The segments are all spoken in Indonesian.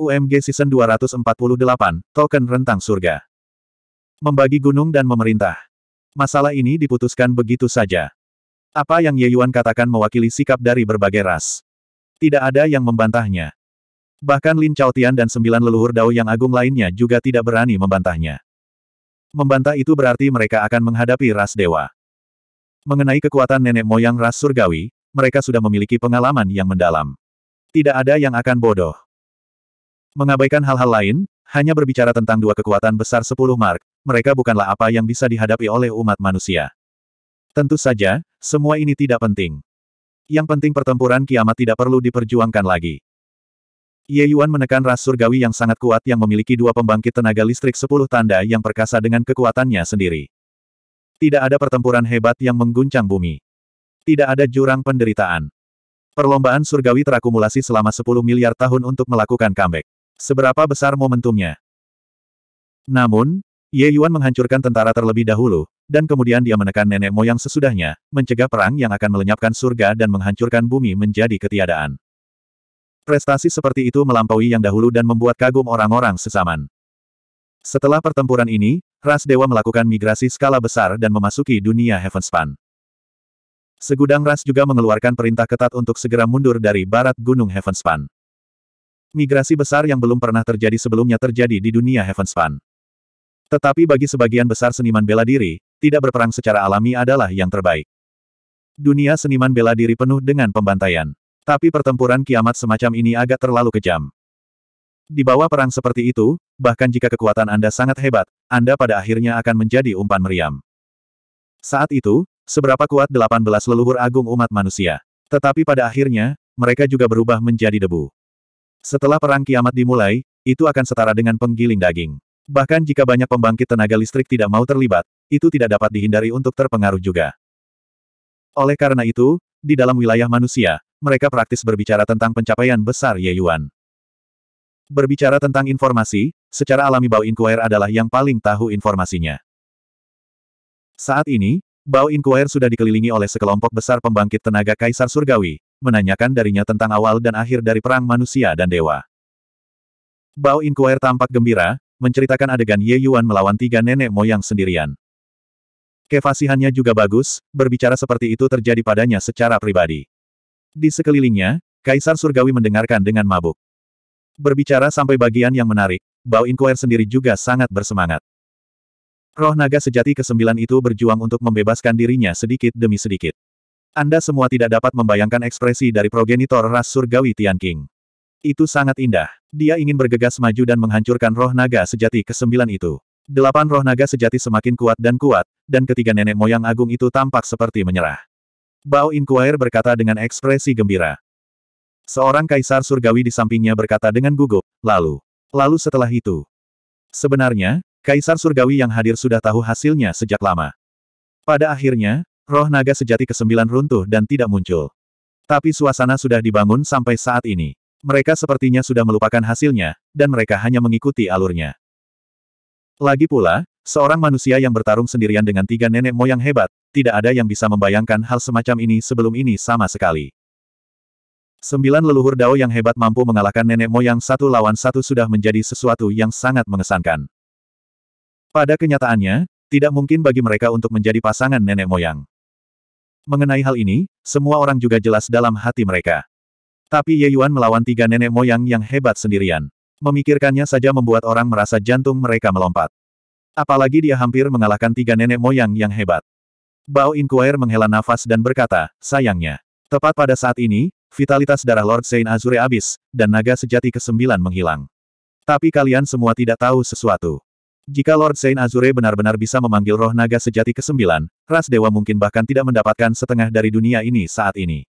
UMG Season 248, Token Rentang Surga. Membagi gunung dan memerintah. Masalah ini diputuskan begitu saja. Apa yang Ye Yuan katakan mewakili sikap dari berbagai ras. Tidak ada yang membantahnya. Bahkan Lin Chaotian dan sembilan leluhur Dao yang agung lainnya juga tidak berani membantahnya. Membantah itu berarti mereka akan menghadapi ras dewa. Mengenai kekuatan nenek moyang ras surgawi, mereka sudah memiliki pengalaman yang mendalam. Tidak ada yang akan bodoh. Mengabaikan hal-hal lain, hanya berbicara tentang dua kekuatan besar sepuluh mark, mereka bukanlah apa yang bisa dihadapi oleh umat manusia. Tentu saja, semua ini tidak penting. Yang penting pertempuran kiamat tidak perlu diperjuangkan lagi. Ye Yuan menekan ras surgawi yang sangat kuat yang memiliki dua pembangkit tenaga listrik sepuluh tanda yang perkasa dengan kekuatannya sendiri. Tidak ada pertempuran hebat yang mengguncang bumi. Tidak ada jurang penderitaan. Perlombaan surgawi terakumulasi selama 10 miliar tahun untuk melakukan comeback. Seberapa besar momentumnya? Namun, Ye Yuan menghancurkan tentara terlebih dahulu, dan kemudian dia menekan nenek moyang sesudahnya, mencegah perang yang akan melenyapkan surga dan menghancurkan bumi menjadi ketiadaan. Prestasi seperti itu melampaui yang dahulu dan membuat kagum orang-orang sesaman. Setelah pertempuran ini, ras dewa melakukan migrasi skala besar dan memasuki dunia Heavenspan. Segudang ras juga mengeluarkan perintah ketat untuk segera mundur dari barat Gunung Heavenspan. Migrasi besar yang belum pernah terjadi sebelumnya terjadi di dunia Heavenspan. Tetapi bagi sebagian besar seniman bela diri, tidak berperang secara alami adalah yang terbaik. Dunia seniman bela diri penuh dengan pembantaian. Tapi pertempuran kiamat semacam ini agak terlalu kejam. Di bawah perang seperti itu, bahkan jika kekuatan Anda sangat hebat, Anda pada akhirnya akan menjadi umpan meriam. Saat itu, seberapa kuat 18 leluhur agung umat manusia. Tetapi pada akhirnya, mereka juga berubah menjadi debu. Setelah perang kiamat dimulai, itu akan setara dengan penggiling daging. Bahkan jika banyak pembangkit tenaga listrik tidak mau terlibat, itu tidak dapat dihindari untuk terpengaruh juga. Oleh karena itu, di dalam wilayah manusia, mereka praktis berbicara tentang pencapaian besar Ye Yuan. Berbicara tentang informasi, secara alami Bao Inquire adalah yang paling tahu informasinya. Saat ini, Bao Inquire sudah dikelilingi oleh sekelompok besar pembangkit tenaga Kaisar Surgawi, menanyakan darinya tentang awal dan akhir dari perang manusia dan dewa. Bao Inquire tampak gembira, menceritakan adegan Ye Yuan melawan tiga nenek moyang sendirian. Kefasihannya juga bagus, berbicara seperti itu terjadi padanya secara pribadi. Di sekelilingnya, Kaisar Surgawi mendengarkan dengan mabuk. Berbicara sampai bagian yang menarik, Bao Inquire sendiri juga sangat bersemangat. Roh naga sejati ke-9 itu berjuang untuk membebaskan dirinya sedikit demi sedikit. Anda semua tidak dapat membayangkan ekspresi dari progenitor ras surgawi Tian King. Itu sangat indah. Dia ingin bergegas maju dan menghancurkan roh naga sejati kesembilan itu. Delapan roh naga sejati semakin kuat dan kuat, dan ketiga nenek moyang agung itu tampak seperti menyerah. Bao Inquire berkata dengan ekspresi gembira. Seorang kaisar surgawi di sampingnya berkata dengan gugup, lalu. Lalu setelah itu. Sebenarnya, kaisar surgawi yang hadir sudah tahu hasilnya sejak lama. Pada akhirnya, Roh naga sejati ke kesembilan runtuh dan tidak muncul. Tapi suasana sudah dibangun sampai saat ini. Mereka sepertinya sudah melupakan hasilnya, dan mereka hanya mengikuti alurnya. Lagi pula, seorang manusia yang bertarung sendirian dengan tiga nenek moyang hebat, tidak ada yang bisa membayangkan hal semacam ini sebelum ini sama sekali. Sembilan leluhur dao yang hebat mampu mengalahkan nenek moyang satu lawan satu sudah menjadi sesuatu yang sangat mengesankan. Pada kenyataannya, tidak mungkin bagi mereka untuk menjadi pasangan nenek moyang. Mengenai hal ini, semua orang juga jelas dalam hati mereka. Tapi Ye Yuan melawan tiga nenek moyang yang hebat sendirian. Memikirkannya saja membuat orang merasa jantung mereka melompat. Apalagi dia hampir mengalahkan tiga nenek moyang yang hebat. Bao Inquire menghela nafas dan berkata, sayangnya. Tepat pada saat ini, vitalitas darah Lord Saint Azure habis, dan naga sejati kesembilan menghilang. Tapi kalian semua tidak tahu sesuatu. Jika Lord Saint Azure benar-benar bisa memanggil roh naga sejati ke-9, ras dewa mungkin bahkan tidak mendapatkan setengah dari dunia ini saat ini.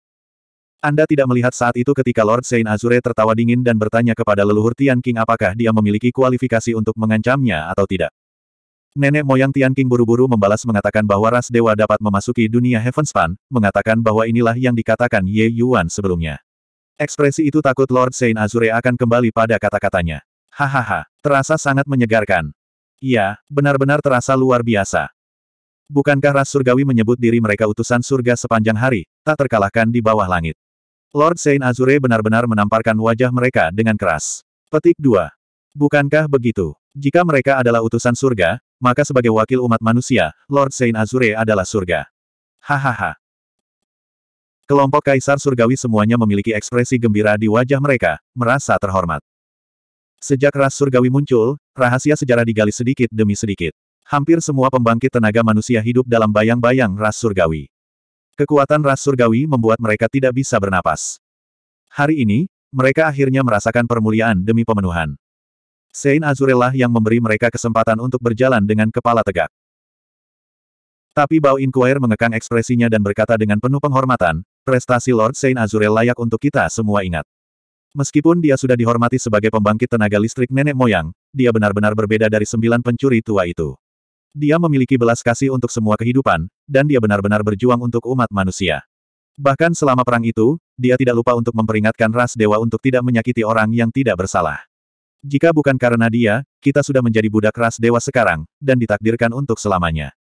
Anda tidak melihat saat itu ketika Lord Saint Azure tertawa dingin dan bertanya kepada leluhur Tian King apakah dia memiliki kualifikasi untuk mengancamnya atau tidak. Nenek moyang Tian King buru-buru membalas mengatakan bahwa ras dewa dapat memasuki dunia Heavenspan, mengatakan bahwa inilah yang dikatakan Ye Yuan sebelumnya. Ekspresi itu takut Lord Saint Azure akan kembali pada kata-katanya. Hahaha, terasa sangat menyegarkan. Iya, benar-benar terasa luar biasa. Bukankah ras surgawi menyebut diri mereka utusan surga sepanjang hari, tak terkalahkan di bawah langit. Lord Saint Azure benar-benar menamparkan wajah mereka dengan keras. Petik 2. Bukankah begitu? Jika mereka adalah utusan surga, maka sebagai wakil umat manusia, Lord Saint Azure adalah surga. Hahaha. Kelompok kaisar surgawi semuanya memiliki ekspresi gembira di wajah mereka, merasa terhormat. Sejak ras surgawi muncul, rahasia sejarah digali sedikit demi sedikit. Hampir semua pembangkit tenaga manusia hidup dalam bayang-bayang ras surgawi. Kekuatan ras surgawi membuat mereka tidak bisa bernapas. Hari ini, mereka akhirnya merasakan permuliaan demi pemenuhan. Saint Azurelah yang memberi mereka kesempatan untuk berjalan dengan kepala tegak. Tapi Bao Inquire mengekang ekspresinya dan berkata dengan penuh penghormatan, prestasi Lord Saint Azure layak untuk kita semua ingat. Meskipun dia sudah dihormati sebagai pembangkit tenaga listrik nenek moyang, dia benar-benar berbeda dari sembilan pencuri tua itu. Dia memiliki belas kasih untuk semua kehidupan, dan dia benar-benar berjuang untuk umat manusia. Bahkan selama perang itu, dia tidak lupa untuk memperingatkan ras dewa untuk tidak menyakiti orang yang tidak bersalah. Jika bukan karena dia, kita sudah menjadi budak ras dewa sekarang, dan ditakdirkan untuk selamanya.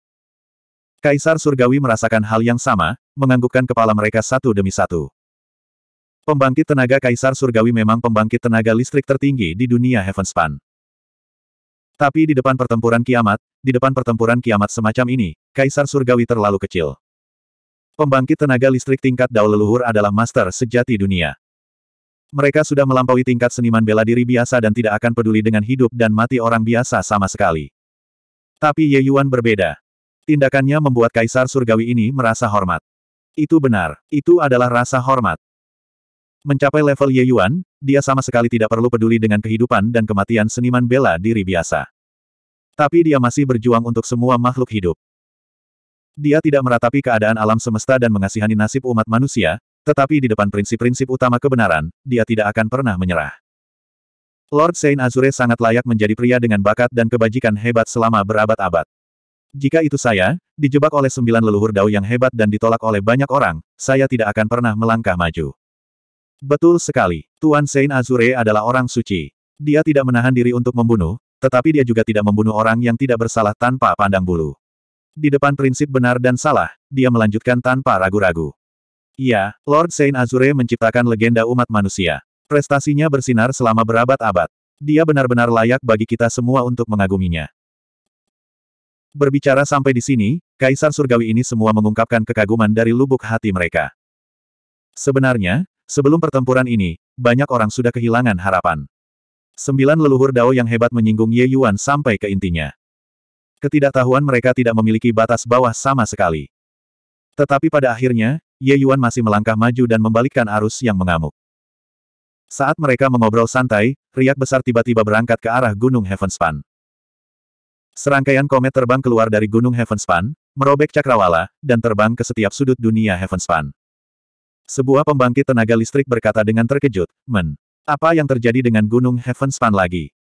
Kaisar Surgawi merasakan hal yang sama, menganggukkan kepala mereka satu demi satu. Pembangkit tenaga Kaisar Surgawi memang pembangkit tenaga listrik tertinggi di dunia Heavenspan. Tapi di depan pertempuran kiamat, di depan pertempuran kiamat semacam ini, Kaisar Surgawi terlalu kecil. Pembangkit tenaga listrik tingkat daul leluhur adalah master sejati dunia. Mereka sudah melampaui tingkat seniman bela diri biasa dan tidak akan peduli dengan hidup dan mati orang biasa sama sekali. Tapi Ye Yuan berbeda. Tindakannya membuat Kaisar Surgawi ini merasa hormat. Itu benar, itu adalah rasa hormat. Mencapai level Ye Yuan, dia sama sekali tidak perlu peduli dengan kehidupan dan kematian seniman bela diri biasa. Tapi dia masih berjuang untuk semua makhluk hidup. Dia tidak meratapi keadaan alam semesta dan mengasihani nasib umat manusia, tetapi di depan prinsip-prinsip utama kebenaran, dia tidak akan pernah menyerah. Lord Saint Azure sangat layak menjadi pria dengan bakat dan kebajikan hebat selama berabad-abad. Jika itu saya, dijebak oleh sembilan leluhur dao yang hebat dan ditolak oleh banyak orang, saya tidak akan pernah melangkah maju. Betul sekali. Tuan Sein Azure adalah orang suci. Dia tidak menahan diri untuk membunuh, tetapi dia juga tidak membunuh orang yang tidak bersalah tanpa pandang bulu. Di depan prinsip benar dan salah, dia melanjutkan tanpa ragu-ragu. Iya, Lord Sein Azure menciptakan legenda umat manusia. Prestasinya bersinar selama berabad-abad. Dia benar-benar layak bagi kita semua untuk mengaguminya. Berbicara sampai di sini, Kaisar Surgawi ini semua mengungkapkan kekaguman dari lubuk hati mereka. Sebenarnya, Sebelum pertempuran ini, banyak orang sudah kehilangan harapan. Sembilan leluhur Dao yang hebat menyinggung Ye Yuan sampai ke intinya. Ketidaktahuan mereka tidak memiliki batas bawah sama sekali. Tetapi pada akhirnya, Ye Yuan masih melangkah maju dan membalikkan arus yang mengamuk. Saat mereka mengobrol santai, riak besar tiba-tiba berangkat ke arah Gunung Heavenspan. Serangkaian komet terbang keluar dari Gunung Heavenspan, merobek cakrawala, dan terbang ke setiap sudut dunia Heavenspan. Sebuah pembangkit tenaga listrik berkata dengan terkejut, Men, apa yang terjadi dengan Gunung Heavenspan lagi?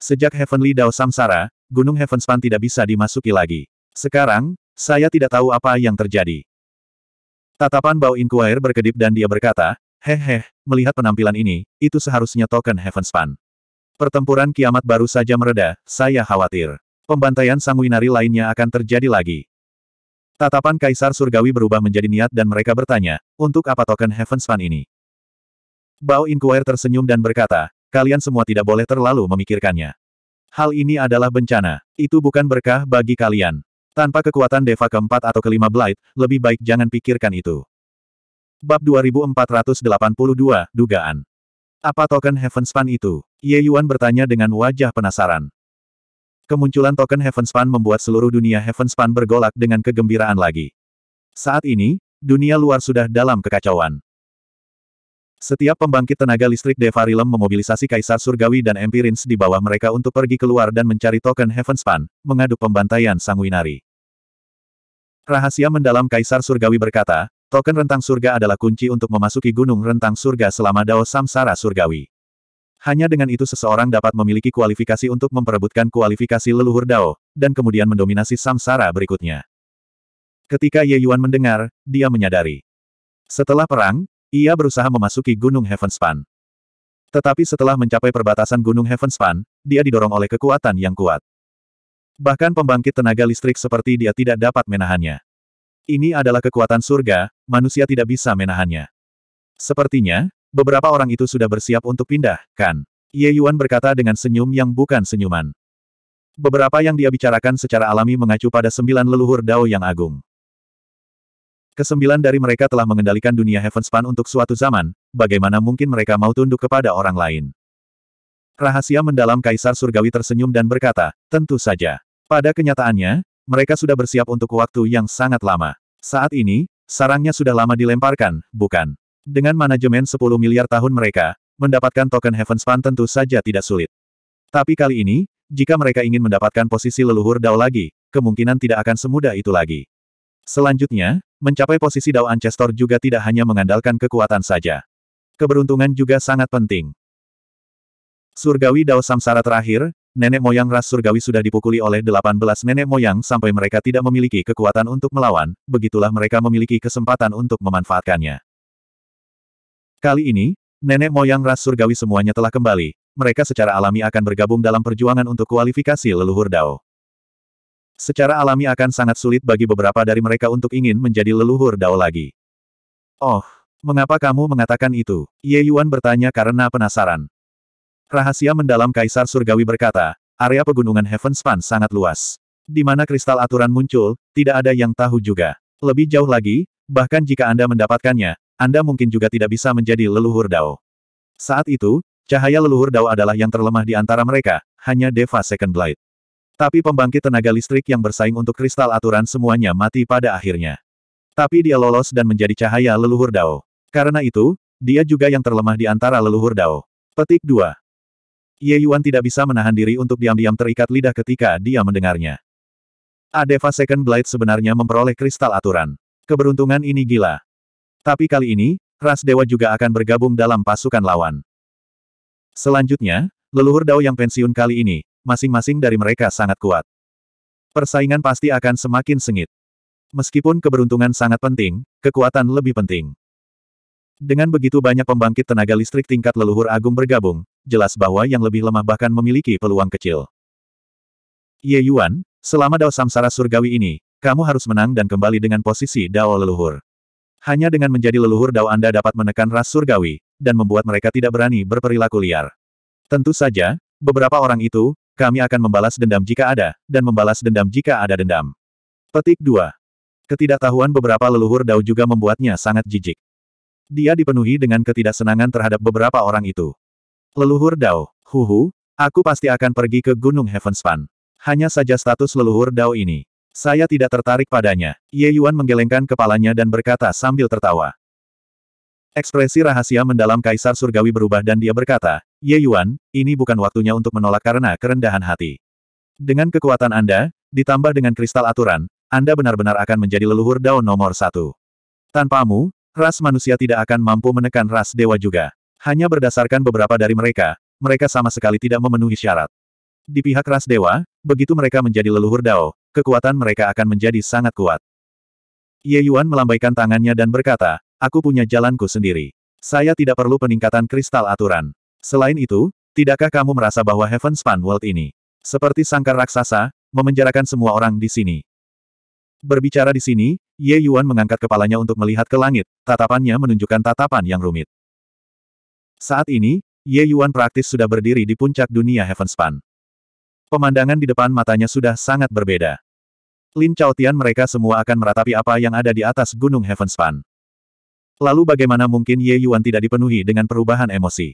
Sejak Heavenly Dao Samsara, Gunung Heavenspan tidak bisa dimasuki lagi. Sekarang, saya tidak tahu apa yang terjadi. Tatapan Bao Inquire berkedip dan dia berkata, Heheh, melihat penampilan ini, itu seharusnya token Heavenspan. Pertempuran kiamat baru saja mereda, saya khawatir. Pembantaian sanguinari lainnya akan terjadi lagi. Tatapan Kaisar Surgawi berubah menjadi niat dan mereka bertanya, untuk apa token Heaven Span ini? Bao Inquire tersenyum dan berkata, kalian semua tidak boleh terlalu memikirkannya. Hal ini adalah bencana. Itu bukan berkah bagi kalian. Tanpa kekuatan Deva keempat atau kelima Blight, lebih baik jangan pikirkan itu. Bab 2482, Dugaan. Apa token Heaven Span itu? Ye Yuan bertanya dengan wajah penasaran. Kemunculan token Heavenspan membuat seluruh dunia Heavenspan bergolak dengan kegembiraan lagi. Saat ini, dunia luar sudah dalam kekacauan. Setiap pembangkit tenaga listrik Devarilem memobilisasi Kaisar Surgawi dan Empirins di bawah mereka untuk pergi keluar dan mencari token Heavenspan, mengadu pembantaian Sanguinari. Rahasia mendalam Kaisar Surgawi berkata, token rentang surga adalah kunci untuk memasuki gunung rentang surga selama Dao Samsara Surgawi. Hanya dengan itu seseorang dapat memiliki kualifikasi untuk memperebutkan kualifikasi leluhur Dao, dan kemudian mendominasi samsara berikutnya. Ketika Ye Yuan mendengar, dia menyadari. Setelah perang, ia berusaha memasuki Gunung Heavenspan. Tetapi setelah mencapai perbatasan Gunung Heavenspan, dia didorong oleh kekuatan yang kuat. Bahkan pembangkit tenaga listrik seperti dia tidak dapat menahannya. Ini adalah kekuatan surga, manusia tidak bisa menahannya. Sepertinya, Beberapa orang itu sudah bersiap untuk pindah, kan? Ye Yuan berkata dengan senyum yang bukan senyuman. Beberapa yang dia bicarakan secara alami mengacu pada sembilan leluhur Dao yang agung. Kesembilan dari mereka telah mengendalikan dunia Heavenspan untuk suatu zaman, bagaimana mungkin mereka mau tunduk kepada orang lain? Rahasia mendalam Kaisar Surgawi tersenyum dan berkata, tentu saja. Pada kenyataannya, mereka sudah bersiap untuk waktu yang sangat lama. Saat ini, sarangnya sudah lama dilemparkan, bukan? Dengan manajemen 10 miliar tahun mereka, mendapatkan token Heaven Span tentu saja tidak sulit. Tapi kali ini, jika mereka ingin mendapatkan posisi leluhur Dao lagi, kemungkinan tidak akan semudah itu lagi. Selanjutnya, mencapai posisi Dao Ancestor juga tidak hanya mengandalkan kekuatan saja. Keberuntungan juga sangat penting. Surgawi Dao Samsara terakhir, nenek moyang ras surgawi sudah dipukuli oleh 18 nenek moyang sampai mereka tidak memiliki kekuatan untuk melawan, begitulah mereka memiliki kesempatan untuk memanfaatkannya. Kali ini, nenek moyang ras surgawi semuanya telah kembali, mereka secara alami akan bergabung dalam perjuangan untuk kualifikasi leluhur Dao. Secara alami akan sangat sulit bagi beberapa dari mereka untuk ingin menjadi leluhur Dao lagi. Oh, mengapa kamu mengatakan itu? Ye Yuan bertanya karena penasaran. Rahasia mendalam Kaisar Surgawi berkata, area pegunungan Heavenspan sangat luas. Di mana kristal aturan muncul, tidak ada yang tahu juga. Lebih jauh lagi, bahkan jika Anda mendapatkannya, anda mungkin juga tidak bisa menjadi leluhur Dao. Saat itu, cahaya leluhur Dao adalah yang terlemah di antara mereka, hanya Deva Second Blight. Tapi pembangkit tenaga listrik yang bersaing untuk kristal aturan semuanya mati pada akhirnya. Tapi dia lolos dan menjadi cahaya leluhur Dao. Karena itu, dia juga yang terlemah di antara leluhur Dao. Petik 2. Ye Yuan tidak bisa menahan diri untuk diam-diam terikat lidah ketika dia mendengarnya. Adeva Second Blight sebenarnya memperoleh kristal aturan. Keberuntungan ini gila. Tapi kali ini, ras dewa juga akan bergabung dalam pasukan lawan. Selanjutnya, leluhur Dao yang pensiun kali ini, masing-masing dari mereka sangat kuat. Persaingan pasti akan semakin sengit. Meskipun keberuntungan sangat penting, kekuatan lebih penting. Dengan begitu banyak pembangkit tenaga listrik tingkat leluhur agung bergabung, jelas bahwa yang lebih lemah bahkan memiliki peluang kecil. Ye Yuan, selama Dao Samsara Surgawi ini, kamu harus menang dan kembali dengan posisi Dao leluhur. Hanya dengan menjadi leluhur dao Anda dapat menekan ras surgawi, dan membuat mereka tidak berani berperilaku liar. Tentu saja, beberapa orang itu, kami akan membalas dendam jika ada, dan membalas dendam jika ada dendam. Petik 2. Ketidaktahuan beberapa leluhur dao juga membuatnya sangat jijik. Dia dipenuhi dengan ketidaksenangan terhadap beberapa orang itu. Leluhur Dao, huhu, aku pasti akan pergi ke Gunung Heavenspan. Hanya saja status leluhur Dao ini saya tidak tertarik padanya. Ye Yuan menggelengkan kepalanya dan berkata sambil tertawa. Ekspresi rahasia mendalam Kaisar Surgawi berubah dan dia berkata, Ye Yuan, ini bukan waktunya untuk menolak karena kerendahan hati. Dengan kekuatan Anda, ditambah dengan kristal aturan, Anda benar-benar akan menjadi leluhur daun nomor satu. Tanpamu, ras manusia tidak akan mampu menekan ras dewa juga. Hanya berdasarkan beberapa dari mereka, mereka sama sekali tidak memenuhi syarat. Di pihak ras dewa, begitu mereka menjadi leluhur Dao, kekuatan mereka akan menjadi sangat kuat. Ye Yuan melambaikan tangannya dan berkata, aku punya jalanku sendiri. Saya tidak perlu peningkatan kristal aturan. Selain itu, tidakkah kamu merasa bahwa Heaven Span World ini seperti sangkar raksasa, memenjarakan semua orang di sini? Berbicara di sini, Ye Yuan mengangkat kepalanya untuk melihat ke langit, tatapannya menunjukkan tatapan yang rumit. Saat ini, Ye Yuan praktis sudah berdiri di puncak dunia Span. Pemandangan di depan matanya sudah sangat berbeda. Lin Tian mereka semua akan meratapi apa yang ada di atas Gunung Heavenspan. Lalu bagaimana mungkin Ye Yuan tidak dipenuhi dengan perubahan emosi?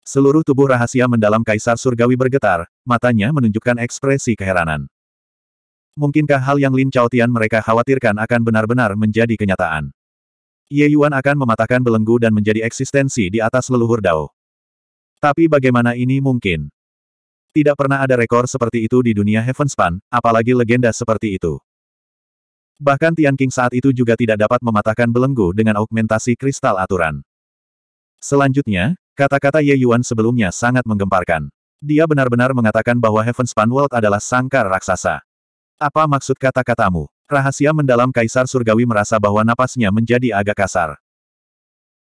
Seluruh tubuh rahasia mendalam Kaisar Surgawi bergetar, matanya menunjukkan ekspresi keheranan. Mungkinkah hal yang Lin Tian mereka khawatirkan akan benar-benar menjadi kenyataan? Ye Yuan akan mematahkan belenggu dan menjadi eksistensi di atas leluhur Dao. Tapi bagaimana ini mungkin? Tidak pernah ada rekor seperti itu di dunia Heavenspan, apalagi legenda seperti itu. Bahkan Tian King saat itu juga tidak dapat mematahkan belenggu dengan augmentasi kristal aturan. Selanjutnya, kata-kata Ye Yuan sebelumnya sangat menggemparkan. Dia benar-benar mengatakan bahwa Heavenspan World adalah sangkar raksasa. Apa maksud kata-katamu? Rahasia mendalam Kaisar Surgawi merasa bahwa napasnya menjadi agak kasar.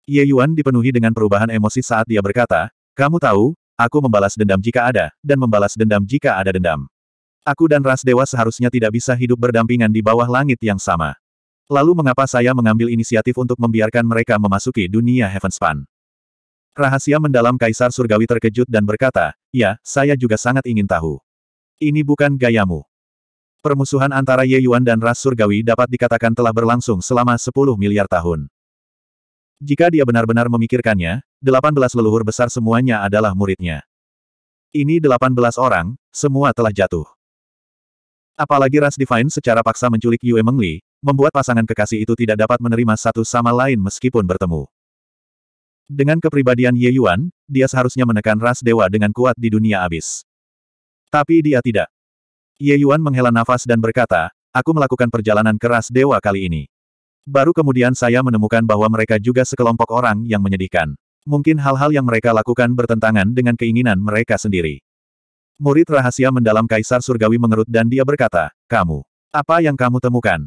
Ye Yuan dipenuhi dengan perubahan emosi saat dia berkata, kamu tahu, Aku membalas dendam jika ada, dan membalas dendam jika ada dendam. Aku dan ras dewa seharusnya tidak bisa hidup berdampingan di bawah langit yang sama. Lalu mengapa saya mengambil inisiatif untuk membiarkan mereka memasuki dunia Heavenspan? Rahasia mendalam Kaisar Surgawi terkejut dan berkata, Ya, saya juga sangat ingin tahu. Ini bukan gayamu. Permusuhan antara Ye Yuan dan Ras Surgawi dapat dikatakan telah berlangsung selama 10 miliar tahun. Jika dia benar-benar memikirkannya, delapan belas leluhur besar semuanya adalah muridnya. Ini delapan belas orang, semua telah jatuh. Apalagi Ras Divine secara paksa menculik Yue Mengli, membuat pasangan kekasih itu tidak dapat menerima satu sama lain meskipun bertemu. Dengan kepribadian Ye Yuan, dia seharusnya menekan Ras Dewa dengan kuat di dunia abis. Tapi dia tidak. Ye Yuan menghela nafas dan berkata, aku melakukan perjalanan ke Ras Dewa kali ini. Baru kemudian saya menemukan bahwa mereka juga sekelompok orang yang menyedihkan. Mungkin hal-hal yang mereka lakukan bertentangan dengan keinginan mereka sendiri. Murid rahasia mendalam Kaisar Surgawi mengerut dan dia berkata, Kamu, apa yang kamu temukan?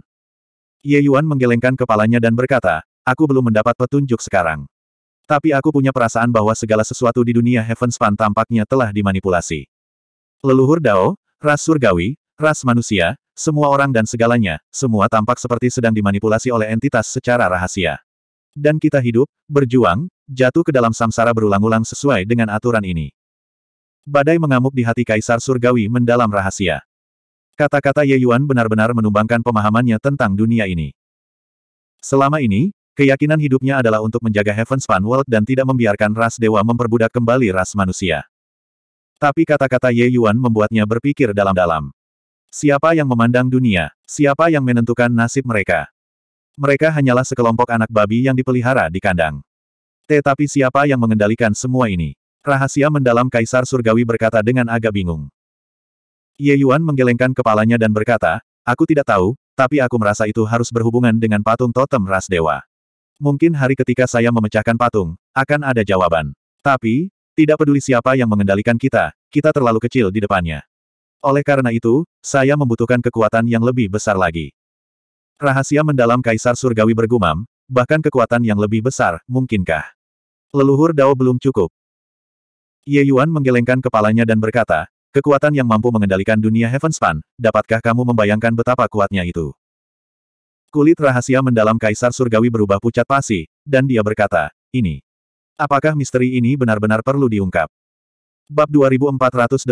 Ye Yuan menggelengkan kepalanya dan berkata, Aku belum mendapat petunjuk sekarang. Tapi aku punya perasaan bahwa segala sesuatu di dunia Heaven Span tampaknya telah dimanipulasi. Leluhur Dao, ras surgawi, ras manusia, semua orang dan segalanya, semua tampak seperti sedang dimanipulasi oleh entitas secara rahasia. Dan kita hidup, berjuang, jatuh ke dalam samsara berulang-ulang sesuai dengan aturan ini. Badai mengamuk di hati Kaisar Surgawi mendalam rahasia. Kata-kata Ye Yuan benar-benar menumbangkan pemahamannya tentang dunia ini. Selama ini, keyakinan hidupnya adalah untuk menjaga Heaven Span World dan tidak membiarkan ras dewa memperbudak kembali ras manusia. Tapi kata-kata Ye Yuan membuatnya berpikir dalam-dalam. Siapa yang memandang dunia? Siapa yang menentukan nasib mereka? Mereka hanyalah sekelompok anak babi yang dipelihara di kandang. Tetapi siapa yang mengendalikan semua ini? Rahasia mendalam Kaisar Surgawi berkata dengan agak bingung. Ye Yuan menggelengkan kepalanya dan berkata, Aku tidak tahu, tapi aku merasa itu harus berhubungan dengan patung totem ras dewa. Mungkin hari ketika saya memecahkan patung, akan ada jawaban. Tapi, tidak peduli siapa yang mengendalikan kita, kita terlalu kecil di depannya. Oleh karena itu, saya membutuhkan kekuatan yang lebih besar lagi. Rahasia mendalam Kaisar Surgawi bergumam, bahkan kekuatan yang lebih besar, mungkinkah? Leluhur Dao belum cukup. Ye Yuan menggelengkan kepalanya dan berkata, kekuatan yang mampu mengendalikan dunia Heavenspan, dapatkah kamu membayangkan betapa kuatnya itu? Kulit rahasia mendalam Kaisar Surgawi berubah pucat pasi, dan dia berkata, ini. Apakah misteri ini benar-benar perlu diungkap? Bab 2483,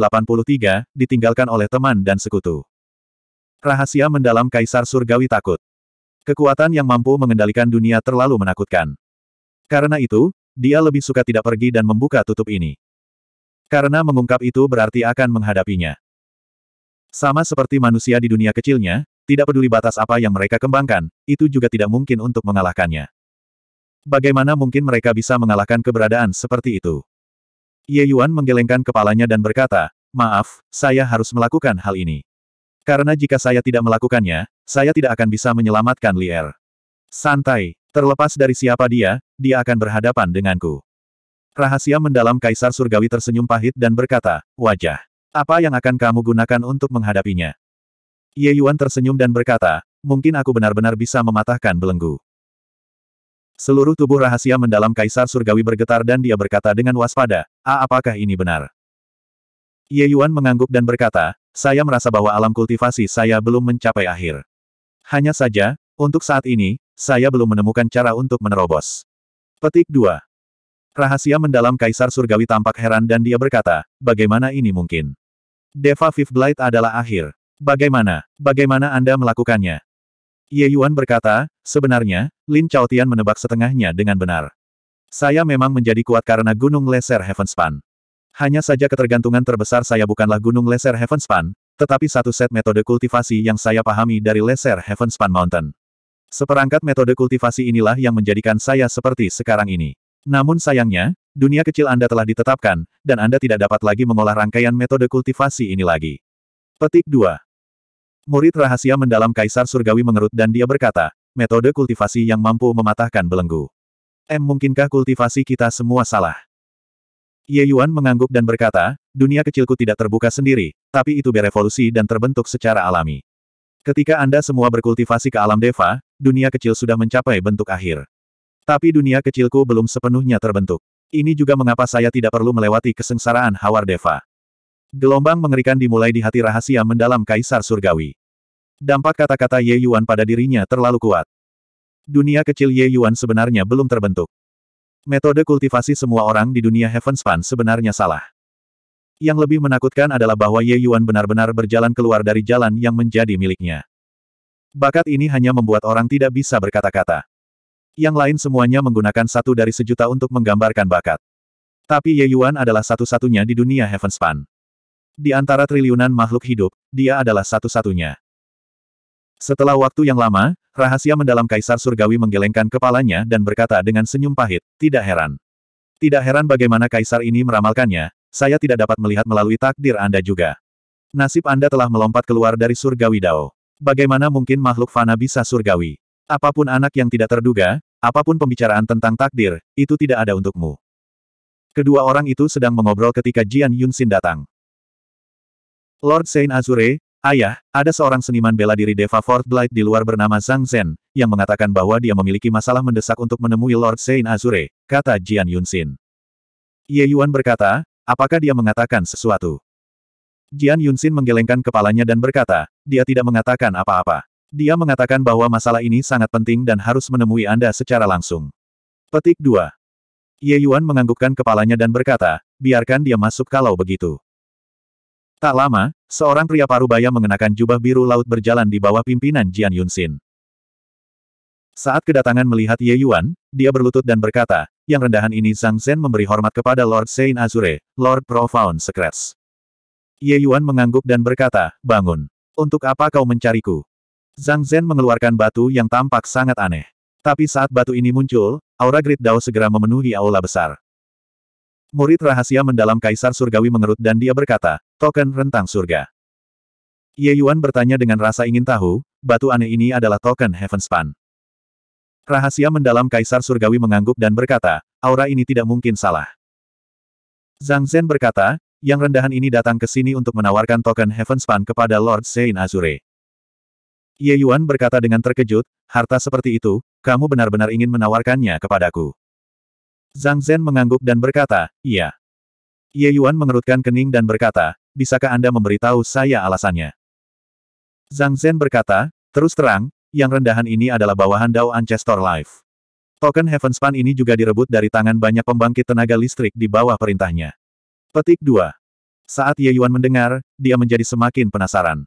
ditinggalkan oleh teman dan sekutu. Rahasia mendalam Kaisar Surgawi takut. Kekuatan yang mampu mengendalikan dunia terlalu menakutkan. Karena itu, dia lebih suka tidak pergi dan membuka tutup ini. Karena mengungkap itu berarti akan menghadapinya. Sama seperti manusia di dunia kecilnya, tidak peduli batas apa yang mereka kembangkan, itu juga tidak mungkin untuk mengalahkannya. Bagaimana mungkin mereka bisa mengalahkan keberadaan seperti itu? Ye Yuan menggelengkan kepalanya dan berkata, maaf, saya harus melakukan hal ini. Karena jika saya tidak melakukannya, saya tidak akan bisa menyelamatkan Li Er. Santai, terlepas dari siapa dia, dia akan berhadapan denganku. Rahasia mendalam Kaisar Surgawi tersenyum pahit dan berkata, wajah. Apa yang akan kamu gunakan untuk menghadapinya? Ye Yuan tersenyum dan berkata, mungkin aku benar-benar bisa mematahkan belenggu. Seluruh tubuh rahasia mendalam Kaisar Surgawi bergetar dan dia berkata dengan waspada, A ah, apakah ini benar? Ye Yuan mengangguk dan berkata, saya merasa bahwa alam kultivasi saya belum mencapai akhir. Hanya saja, untuk saat ini, saya belum menemukan cara untuk menerobos. Petik 2. Rahasia mendalam Kaisar Surgawi tampak heran dan dia berkata, bagaimana ini mungkin? Deva Fifth Blight adalah akhir. Bagaimana? Bagaimana Anda melakukannya? Ye Yuan berkata, Sebenarnya, Lin Chaotian menebak setengahnya dengan benar. Saya memang menjadi kuat karena Gunung Lesser Heavenspan. Hanya saja ketergantungan terbesar saya bukanlah Gunung Lesser Heavenspan, tetapi satu set metode kultivasi yang saya pahami dari Lesser Heavenspan Mountain. Seperangkat metode kultivasi inilah yang menjadikan saya seperti sekarang ini. Namun sayangnya, dunia kecil Anda telah ditetapkan, dan Anda tidak dapat lagi mengolah rangkaian metode kultivasi ini lagi. Petik 2. Murid rahasia mendalam Kaisar Surgawi mengerut dan dia berkata, metode kultivasi yang mampu mematahkan belenggu. M. Mungkinkah kultivasi kita semua salah? Ye Yuan mengangguk dan berkata, dunia kecilku tidak terbuka sendiri, tapi itu berevolusi dan terbentuk secara alami. Ketika Anda semua berkultivasi ke alam deva, dunia kecil sudah mencapai bentuk akhir. Tapi dunia kecilku belum sepenuhnya terbentuk. Ini juga mengapa saya tidak perlu melewati kesengsaraan Hawar Deva. Gelombang mengerikan dimulai di hati rahasia mendalam Kaisar Surgawi. Dampak kata-kata Ye Yuan pada dirinya terlalu kuat. Dunia kecil Ye Yuan sebenarnya belum terbentuk. Metode kultivasi semua orang di dunia Heavenspan sebenarnya salah. Yang lebih menakutkan adalah bahwa Ye Yuan benar-benar berjalan keluar dari jalan yang menjadi miliknya. Bakat ini hanya membuat orang tidak bisa berkata-kata. Yang lain semuanya menggunakan satu dari sejuta untuk menggambarkan bakat. Tapi Ye Yuan adalah satu-satunya di dunia Heavenspan. Di antara triliunan makhluk hidup, dia adalah satu-satunya. Setelah waktu yang lama, rahasia mendalam Kaisar Surgawi menggelengkan kepalanya dan berkata dengan senyum pahit, tidak heran. Tidak heran bagaimana Kaisar ini meramalkannya, saya tidak dapat melihat melalui takdir Anda juga. Nasib Anda telah melompat keluar dari Surgawi Dao. Bagaimana mungkin makhluk fana bisa surgawi? Apapun anak yang tidak terduga, apapun pembicaraan tentang takdir, itu tidak ada untukmu. Kedua orang itu sedang mengobrol ketika Jian Yunxin datang. Lord Saint Azure, Ayah, ya, ada seorang seniman bela diri Deva Fort Blight di luar bernama Zhang Zhen, yang mengatakan bahwa dia memiliki masalah mendesak untuk menemui Lord Saint Azure, kata Jian Yunxin. Ye Yuan berkata, apakah dia mengatakan sesuatu? Jian Yunxin menggelengkan kepalanya dan berkata, dia tidak mengatakan apa-apa. Dia mengatakan bahwa masalah ini sangat penting dan harus menemui Anda secara langsung. Petik 2. Ye Yuan menganggukkan kepalanya dan berkata, biarkan dia masuk kalau begitu. Tak lama, seorang pria parubaya mengenakan jubah biru laut berjalan di bawah pimpinan Jian Yunxin. Saat kedatangan melihat Ye Yuan, dia berlutut dan berkata, yang rendahan ini Zhang Zhen memberi hormat kepada Lord Saint Azure, Lord Profound Secrets. Ye Yuan mengangguk dan berkata, bangun. Untuk apa kau mencariku? Zhang Zhen mengeluarkan batu yang tampak sangat aneh. Tapi saat batu ini muncul, aura Great Dao segera memenuhi aula besar. Murid rahasia mendalam Kaisar Surgawi mengerut dan dia berkata, token rentang surga. Ye Yuan bertanya dengan rasa ingin tahu, batu aneh ini adalah token Heavenspan. Rahasia mendalam Kaisar Surgawi mengangguk dan berkata, aura ini tidak mungkin salah. Zhang Zhen berkata, yang rendahan ini datang ke sini untuk menawarkan token Heavenspan kepada Lord Sein Azure. Ye Yuan berkata dengan terkejut, harta seperti itu, kamu benar-benar ingin menawarkannya kepadaku. Zhang Zhen mengangguk dan berkata, iya. Ye Yuan mengerutkan kening dan berkata, bisakah Anda memberitahu saya alasannya? Zhang Zhen berkata, terus terang, yang rendahan ini adalah bawahan Dao Ancestor Life. Token Heaven Span ini juga direbut dari tangan banyak pembangkit tenaga listrik di bawah perintahnya. Petik 2. Saat Ye Yuan mendengar, dia menjadi semakin penasaran.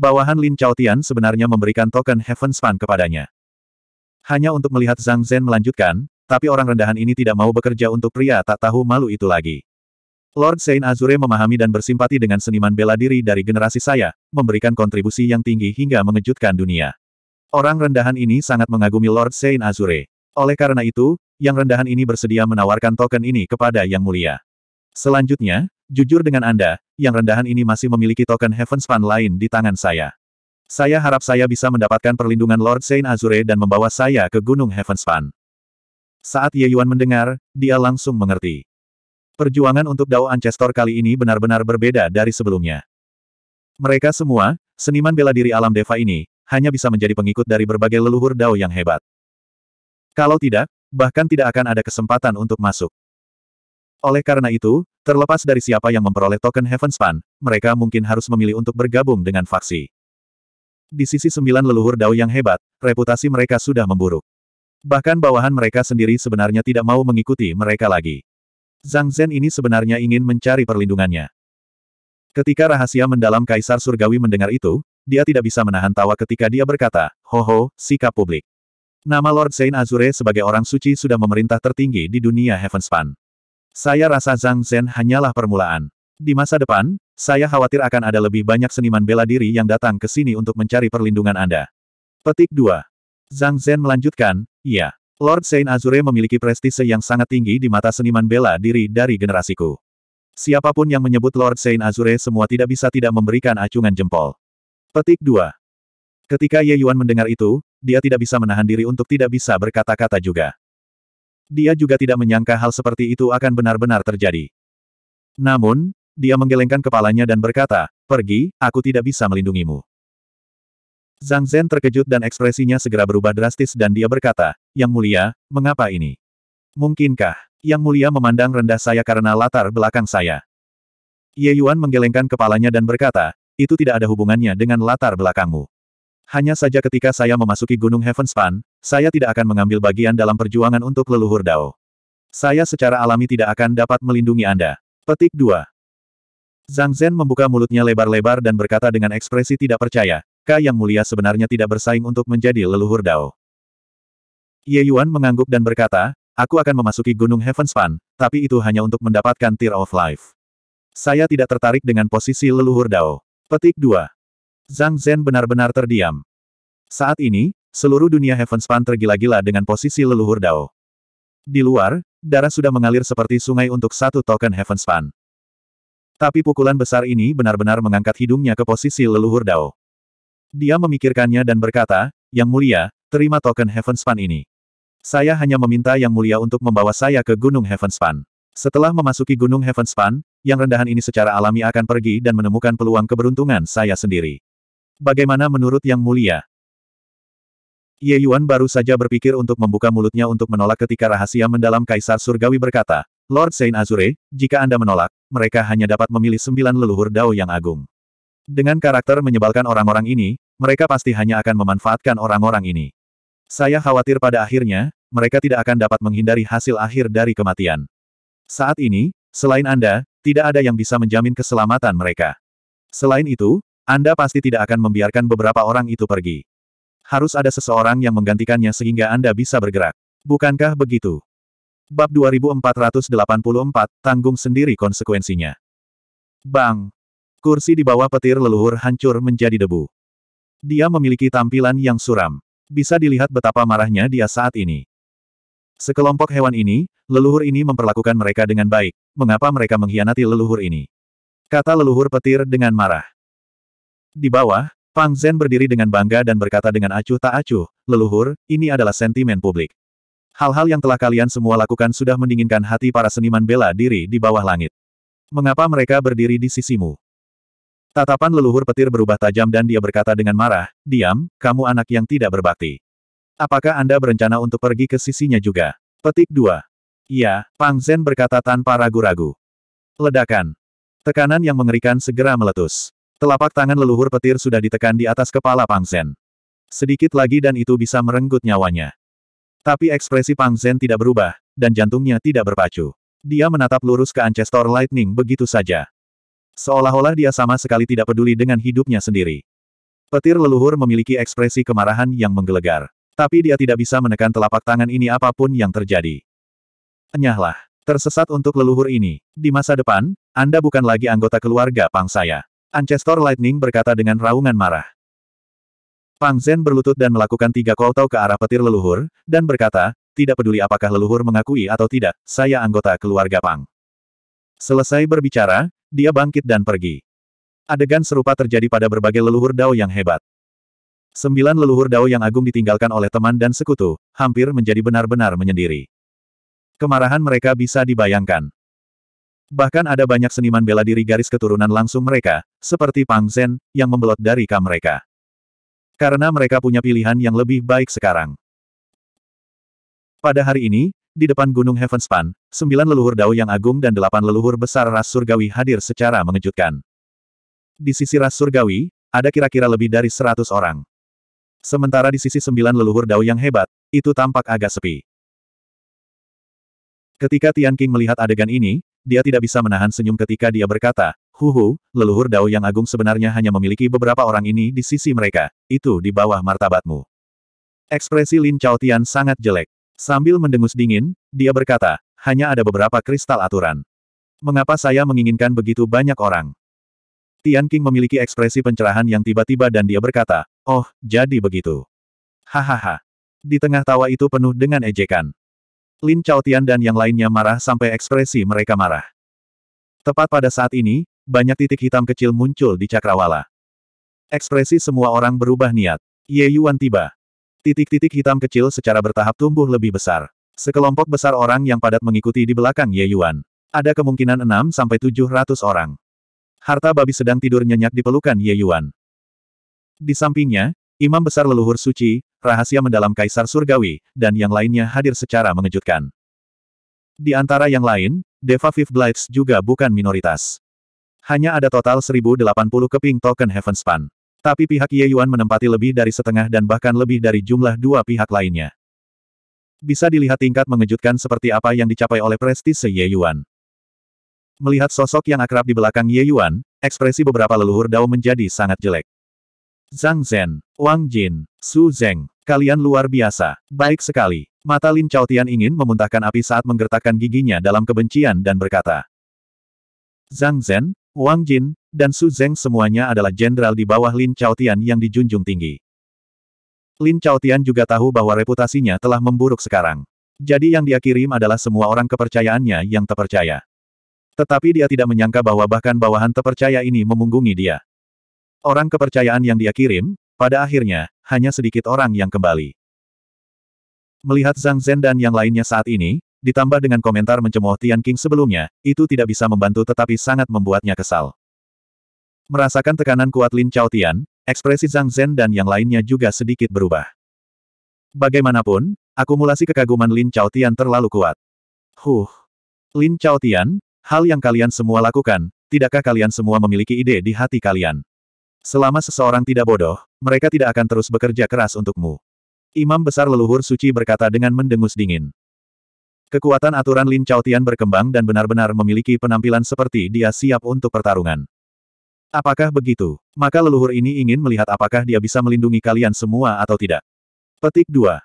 Bawahan Lin Chao Tian sebenarnya memberikan token Heaven Span kepadanya. Hanya untuk melihat Zhang Zhen melanjutkan, tapi orang rendahan ini tidak mau bekerja untuk pria tak tahu malu itu lagi. Lord Saint Azure memahami dan bersimpati dengan seniman bela diri dari generasi saya, memberikan kontribusi yang tinggi hingga mengejutkan dunia. Orang rendahan ini sangat mengagumi Lord Saint Azure. Oleh karena itu, yang rendahan ini bersedia menawarkan token ini kepada Yang Mulia. Selanjutnya, jujur dengan Anda, yang rendahan ini masih memiliki token Heaven Span lain di tangan saya. Saya harap saya bisa mendapatkan perlindungan Lord Saint Azure dan membawa saya ke Gunung Heaven Span. Saat Ye Yuan mendengar, dia langsung mengerti. Perjuangan untuk Dao Ancestor kali ini benar-benar berbeda dari sebelumnya. Mereka semua, seniman bela diri alam Deva ini, hanya bisa menjadi pengikut dari berbagai leluhur Dao yang hebat. Kalau tidak, bahkan tidak akan ada kesempatan untuk masuk. Oleh karena itu, terlepas dari siapa yang memperoleh token Heaven Span, mereka mungkin harus memilih untuk bergabung dengan faksi. Di sisi sembilan leluhur Dao yang hebat, reputasi mereka sudah memburuk. Bahkan bawahan mereka sendiri sebenarnya tidak mau mengikuti mereka lagi. Zhang Zhen ini sebenarnya ingin mencari perlindungannya. Ketika rahasia mendalam Kaisar Surgawi mendengar itu, dia tidak bisa menahan tawa ketika dia berkata, "Ho ho, sikap publik. Nama Lord Saint Azure sebagai orang suci sudah memerintah tertinggi di dunia Heavenspan. Saya rasa Zhang Zhen hanyalah permulaan. Di masa depan, saya khawatir akan ada lebih banyak seniman bela diri yang datang ke sini untuk mencari perlindungan Anda. Petik 2. Zhang Zhen melanjutkan, iya. Lord Saint Azure memiliki prestise yang sangat tinggi di mata seniman bela diri dari generasiku. Siapapun yang menyebut Lord Saint Azure semua tidak bisa tidak memberikan acungan jempol. Petik 2. Ketika Ye Yuan mendengar itu, dia tidak bisa menahan diri untuk tidak bisa berkata-kata juga. Dia juga tidak menyangka hal seperti itu akan benar-benar terjadi. Namun, dia menggelengkan kepalanya dan berkata, Pergi, aku tidak bisa melindungimu. Zhang Zhen terkejut dan ekspresinya segera berubah drastis dan dia berkata, Yang mulia, mengapa ini? Mungkinkah? Yang mulia memandang rendah saya karena latar belakang saya. Ye Yuan menggelengkan kepalanya dan berkata, itu tidak ada hubungannya dengan latar belakangmu. Hanya saja ketika saya memasuki Gunung Heavenspan, saya tidak akan mengambil bagian dalam perjuangan untuk leluhur Dao. Saya secara alami tidak akan dapat melindungi Anda. Petik 2. Zhang Zhen membuka mulutnya lebar-lebar dan berkata dengan ekspresi tidak percaya, Ka Yang Mulia sebenarnya tidak bersaing untuk menjadi leluhur Dao. Ye Yuan mengangguk dan berkata, aku akan memasuki Gunung Heavenspan, tapi itu hanya untuk mendapatkan Tear of Life. Saya tidak tertarik dengan posisi leluhur Dao. Petik 2. Zhang Zhen benar-benar terdiam. Saat ini, seluruh dunia Heavenspan tergila-gila dengan posisi leluhur Dao. Di luar, darah sudah mengalir seperti sungai untuk satu token Heavenspan. Tapi pukulan besar ini benar-benar mengangkat hidungnya ke posisi leluhur Dao. Dia memikirkannya dan berkata, Yang Mulia, terima token Heavenspan ini. Saya hanya meminta Yang Mulia untuk membawa saya ke Gunung Heavenspan. Setelah memasuki Gunung Heavenspan, yang rendahan ini secara alami akan pergi dan menemukan peluang keberuntungan saya sendiri. Bagaimana menurut Yang Mulia? Ye Yuan baru saja berpikir untuk membuka mulutnya untuk menolak ketika rahasia mendalam Kaisar Surgawi berkata, Lord Saint Azure, jika Anda menolak, mereka hanya dapat memilih sembilan leluhur Dao yang agung. Dengan karakter menyebalkan orang-orang ini, mereka pasti hanya akan memanfaatkan orang-orang ini. Saya khawatir pada akhirnya, mereka tidak akan dapat menghindari hasil akhir dari kematian. Saat ini, selain Anda, tidak ada yang bisa menjamin keselamatan mereka. Selain itu, Anda pasti tidak akan membiarkan beberapa orang itu pergi. Harus ada seseorang yang menggantikannya sehingga Anda bisa bergerak. Bukankah begitu? Bab 2484, tanggung sendiri konsekuensinya. Bang! Kursi di bawah petir leluhur hancur menjadi debu. Dia memiliki tampilan yang suram. Bisa dilihat betapa marahnya dia saat ini. Sekelompok hewan ini, leluhur ini memperlakukan mereka dengan baik. Mengapa mereka mengkhianati leluhur ini? Kata leluhur petir dengan marah. Di bawah, Pang Zhen berdiri dengan bangga dan berkata dengan acuh tak acuh, leluhur, ini adalah sentimen publik. Hal-hal yang telah kalian semua lakukan sudah mendinginkan hati para seniman bela diri di bawah langit. Mengapa mereka berdiri di sisimu? Tatapan leluhur petir berubah tajam dan dia berkata dengan marah, Diam, kamu anak yang tidak berbakti. Apakah Anda berencana untuk pergi ke sisinya juga? Petik 2. Ya, Pang Zen berkata tanpa ragu-ragu. Ledakan. Tekanan yang mengerikan segera meletus. Telapak tangan leluhur petir sudah ditekan di atas kepala Pang Zen. Sedikit lagi dan itu bisa merenggut nyawanya. Tapi ekspresi Pang Zen tidak berubah, dan jantungnya tidak berpacu. Dia menatap lurus ke Ancestor Lightning begitu saja. Seolah-olah dia sama sekali tidak peduli dengan hidupnya sendiri. Petir leluhur memiliki ekspresi kemarahan yang menggelegar. Tapi dia tidak bisa menekan telapak tangan ini apapun yang terjadi. Enyahlah. Tersesat untuk leluhur ini. Di masa depan, Anda bukan lagi anggota keluarga Pang saya. Ancestor Lightning berkata dengan raungan marah. Pang Zen berlutut dan melakukan tiga koltau ke arah petir leluhur, dan berkata, tidak peduli apakah leluhur mengakui atau tidak, saya anggota keluarga Pang. Selesai berbicara, dia bangkit dan pergi. Adegan serupa terjadi pada berbagai leluhur Dao yang hebat. Sembilan leluhur Dao yang agung ditinggalkan oleh teman dan sekutu, hampir menjadi benar-benar menyendiri. Kemarahan mereka bisa dibayangkan. Bahkan ada banyak seniman bela diri garis keturunan langsung mereka, seperti Pang Zhen, yang membelot dari kam mereka. Karena mereka punya pilihan yang lebih baik sekarang. Pada hari ini, di depan Gunung Heavenspan, sembilan leluhur dao yang agung dan delapan leluhur besar ras surgawi hadir secara mengejutkan. Di sisi ras surgawi, ada kira-kira lebih dari seratus orang. Sementara di sisi sembilan leluhur dao yang hebat, itu tampak agak sepi. Ketika Tian King melihat adegan ini, dia tidak bisa menahan senyum ketika dia berkata, Huhu, leluhur dao yang agung sebenarnya hanya memiliki beberapa orang ini di sisi mereka, itu di bawah martabatmu. Ekspresi Lin Chao Tian sangat jelek. Sambil mendengus dingin, dia berkata, hanya ada beberapa kristal aturan. Mengapa saya menginginkan begitu banyak orang? Tian King memiliki ekspresi pencerahan yang tiba-tiba dan dia berkata, oh, jadi begitu. Hahaha. Di tengah tawa itu penuh dengan ejekan. Lin Chao Tian dan yang lainnya marah sampai ekspresi mereka marah. Tepat pada saat ini, banyak titik hitam kecil muncul di cakrawala. Ekspresi semua orang berubah niat. Ye Yuan tiba. Titik-titik hitam kecil secara bertahap tumbuh lebih besar. Sekelompok besar orang yang padat mengikuti di belakang Ye Yuan. Ada kemungkinan 6-700 orang. Harta babi sedang tidur nyenyak di pelukan Ye Yuan. Di sampingnya, Imam Besar Leluhur Suci, Rahasia Mendalam Kaisar Surgawi, dan yang lainnya hadir secara mengejutkan. Di antara yang lain, Deva Fifth Blights juga bukan minoritas. Hanya ada total 1080 keping token Heavenspan. Tapi pihak Ye Yuan menempati lebih dari setengah dan bahkan lebih dari jumlah dua pihak lainnya. Bisa dilihat tingkat mengejutkan seperti apa yang dicapai oleh prestise Ye Yuan. Melihat sosok yang akrab di belakang Ye Yuan, ekspresi beberapa leluhur Dao menjadi sangat jelek. Zhang Zhen, Wang Jin, Su Zheng, kalian luar biasa, baik sekali. Mata Lin Chao Tian ingin memuntahkan api saat menggertakkan giginya dalam kebencian dan berkata. Zhang Zhen, Wang Jin, dan Su Zeng semuanya adalah jenderal di bawah Lin Chaotian yang dijunjung tinggi. Lin Chaotian juga tahu bahwa reputasinya telah memburuk sekarang. Jadi yang dia kirim adalah semua orang kepercayaannya yang terpercaya. Tetapi dia tidak menyangka bahwa bahkan bawahan terpercaya ini memunggungi dia. Orang kepercayaan yang dia kirim, pada akhirnya, hanya sedikit orang yang kembali. Melihat Zhang Zhen dan yang lainnya saat ini, ditambah dengan komentar mencemooh Tian King sebelumnya, itu tidak bisa membantu tetapi sangat membuatnya kesal. Merasakan tekanan kuat Lin Chao Tian, ekspresi Zhang Zhen dan yang lainnya juga sedikit berubah. Bagaimanapun, akumulasi kekaguman Lin Chao Tian terlalu kuat. Huh. Lin Chao Tian, hal yang kalian semua lakukan, tidakkah kalian semua memiliki ide di hati kalian? Selama seseorang tidak bodoh, mereka tidak akan terus bekerja keras untukmu. Imam Besar Leluhur Suci berkata dengan mendengus dingin. Kekuatan aturan Lin Chao Tian berkembang dan benar-benar memiliki penampilan seperti dia siap untuk pertarungan. Apakah begitu? Maka leluhur ini ingin melihat apakah dia bisa melindungi kalian semua atau tidak. Petik 2.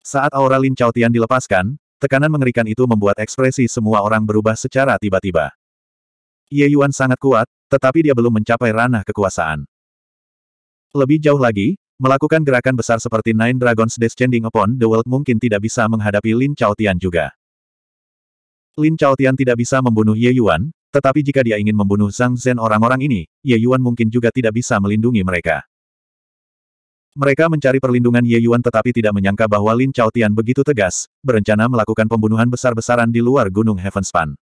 Saat aura Lin Chao Tian dilepaskan, tekanan mengerikan itu membuat ekspresi semua orang berubah secara tiba-tiba. Ye Yuan sangat kuat, tetapi dia belum mencapai ranah kekuasaan. Lebih jauh lagi, melakukan gerakan besar seperti Nine Dragons Descending Upon the World mungkin tidak bisa menghadapi Lin Chao Tian juga. Lin Chao Tian tidak bisa membunuh Ye Yuan, tetapi jika dia ingin membunuh Zhang Zhen orang-orang ini, Ye Yuan mungkin juga tidak bisa melindungi mereka. Mereka mencari perlindungan Ye Yuan tetapi tidak menyangka bahwa Lin Chao Tian begitu tegas, berencana melakukan pembunuhan besar-besaran di luar Gunung Heavenspan.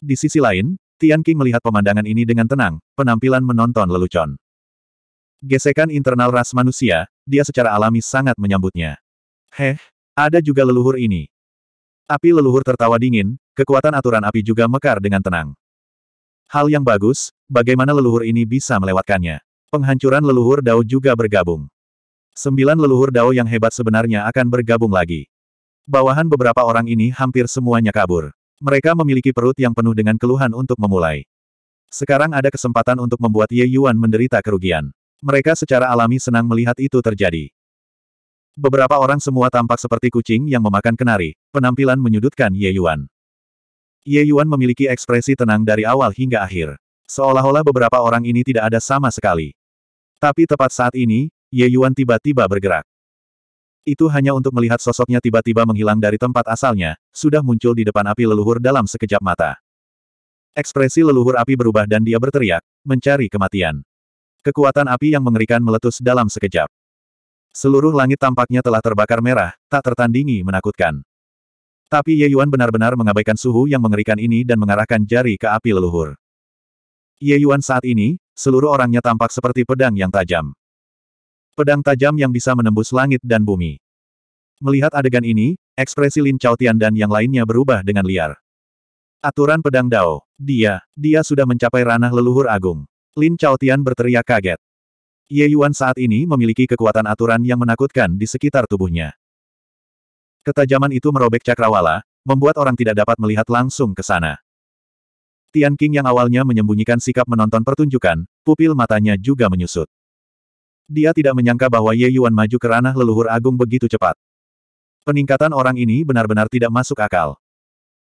Di sisi lain, Tian King melihat pemandangan ini dengan tenang, penampilan menonton lelucon. Gesekan internal ras manusia, dia secara alami sangat menyambutnya. Heh, ada juga leluhur ini. Api leluhur tertawa dingin, kekuatan aturan api juga mekar dengan tenang. Hal yang bagus, bagaimana leluhur ini bisa melewatkannya. Penghancuran leluhur Dao juga bergabung. Sembilan leluhur Dao yang hebat sebenarnya akan bergabung lagi. Bawahan beberapa orang ini hampir semuanya kabur. Mereka memiliki perut yang penuh dengan keluhan untuk memulai. Sekarang ada kesempatan untuk membuat Ye Yuan menderita kerugian. Mereka secara alami senang melihat itu terjadi. Beberapa orang semua tampak seperti kucing yang memakan kenari, penampilan menyudutkan Ye Yuan. Ye Yuan memiliki ekspresi tenang dari awal hingga akhir. Seolah-olah beberapa orang ini tidak ada sama sekali. Tapi tepat saat ini, Ye Yuan tiba-tiba bergerak. Itu hanya untuk melihat sosoknya tiba-tiba menghilang dari tempat asalnya, sudah muncul di depan api leluhur dalam sekejap mata. Ekspresi leluhur api berubah dan dia berteriak, mencari kematian. Kekuatan api yang mengerikan meletus dalam sekejap. Seluruh langit tampaknya telah terbakar merah, tak tertandingi menakutkan. Tapi Ye Yuan benar-benar mengabaikan suhu yang mengerikan ini dan mengarahkan jari ke api leluhur. Ye Yuan saat ini, seluruh orangnya tampak seperti pedang yang tajam. Pedang tajam yang bisa menembus langit dan bumi. Melihat adegan ini, ekspresi Lin Chaotian dan yang lainnya berubah dengan liar. Aturan pedang Dao. Dia, dia sudah mencapai ranah leluhur agung. Lin Chaotian berteriak kaget. Ye Yuan saat ini memiliki kekuatan aturan yang menakutkan di sekitar tubuhnya. Ketajaman itu merobek cakrawala, membuat orang tidak dapat melihat langsung ke sana. Tian King yang awalnya menyembunyikan sikap menonton pertunjukan, pupil matanya juga menyusut. Dia tidak menyangka bahwa Ye Yuan maju ke ranah leluhur agung begitu cepat. Peningkatan orang ini benar-benar tidak masuk akal.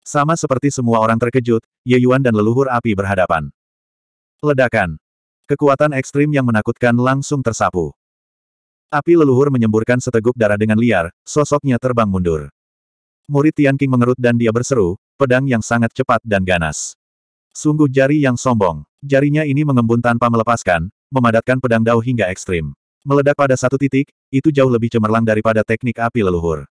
Sama seperti semua orang terkejut, Ye Yuan dan leluhur api berhadapan. Ledakan. Kekuatan ekstrim yang menakutkan langsung tersapu. Api leluhur menyemburkan seteguk darah dengan liar, sosoknya terbang mundur. Murid Tian King mengerut dan dia berseru, pedang yang sangat cepat dan ganas. Sungguh jari yang sombong. Jarinya ini mengembun tanpa melepaskan, memadatkan pedang dao hingga ekstrim. Meledak pada satu titik, itu jauh lebih cemerlang daripada teknik api leluhur.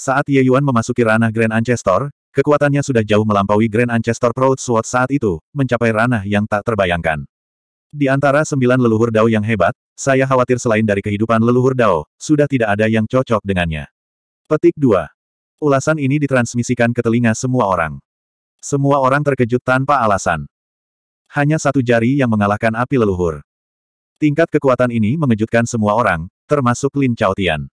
Saat Ye Yuan memasuki ranah Grand Ancestor, kekuatannya sudah jauh melampaui Grand Ancestor Proud Sword saat itu, mencapai ranah yang tak terbayangkan. Di antara sembilan leluhur Dao yang hebat, saya khawatir selain dari kehidupan leluhur Dao, sudah tidak ada yang cocok dengannya. Petik 2. Ulasan ini ditransmisikan ke telinga semua orang. Semua orang terkejut tanpa alasan. Hanya satu jari yang mengalahkan api leluhur. Tingkat kekuatan ini mengejutkan semua orang, termasuk Lin Chaotian.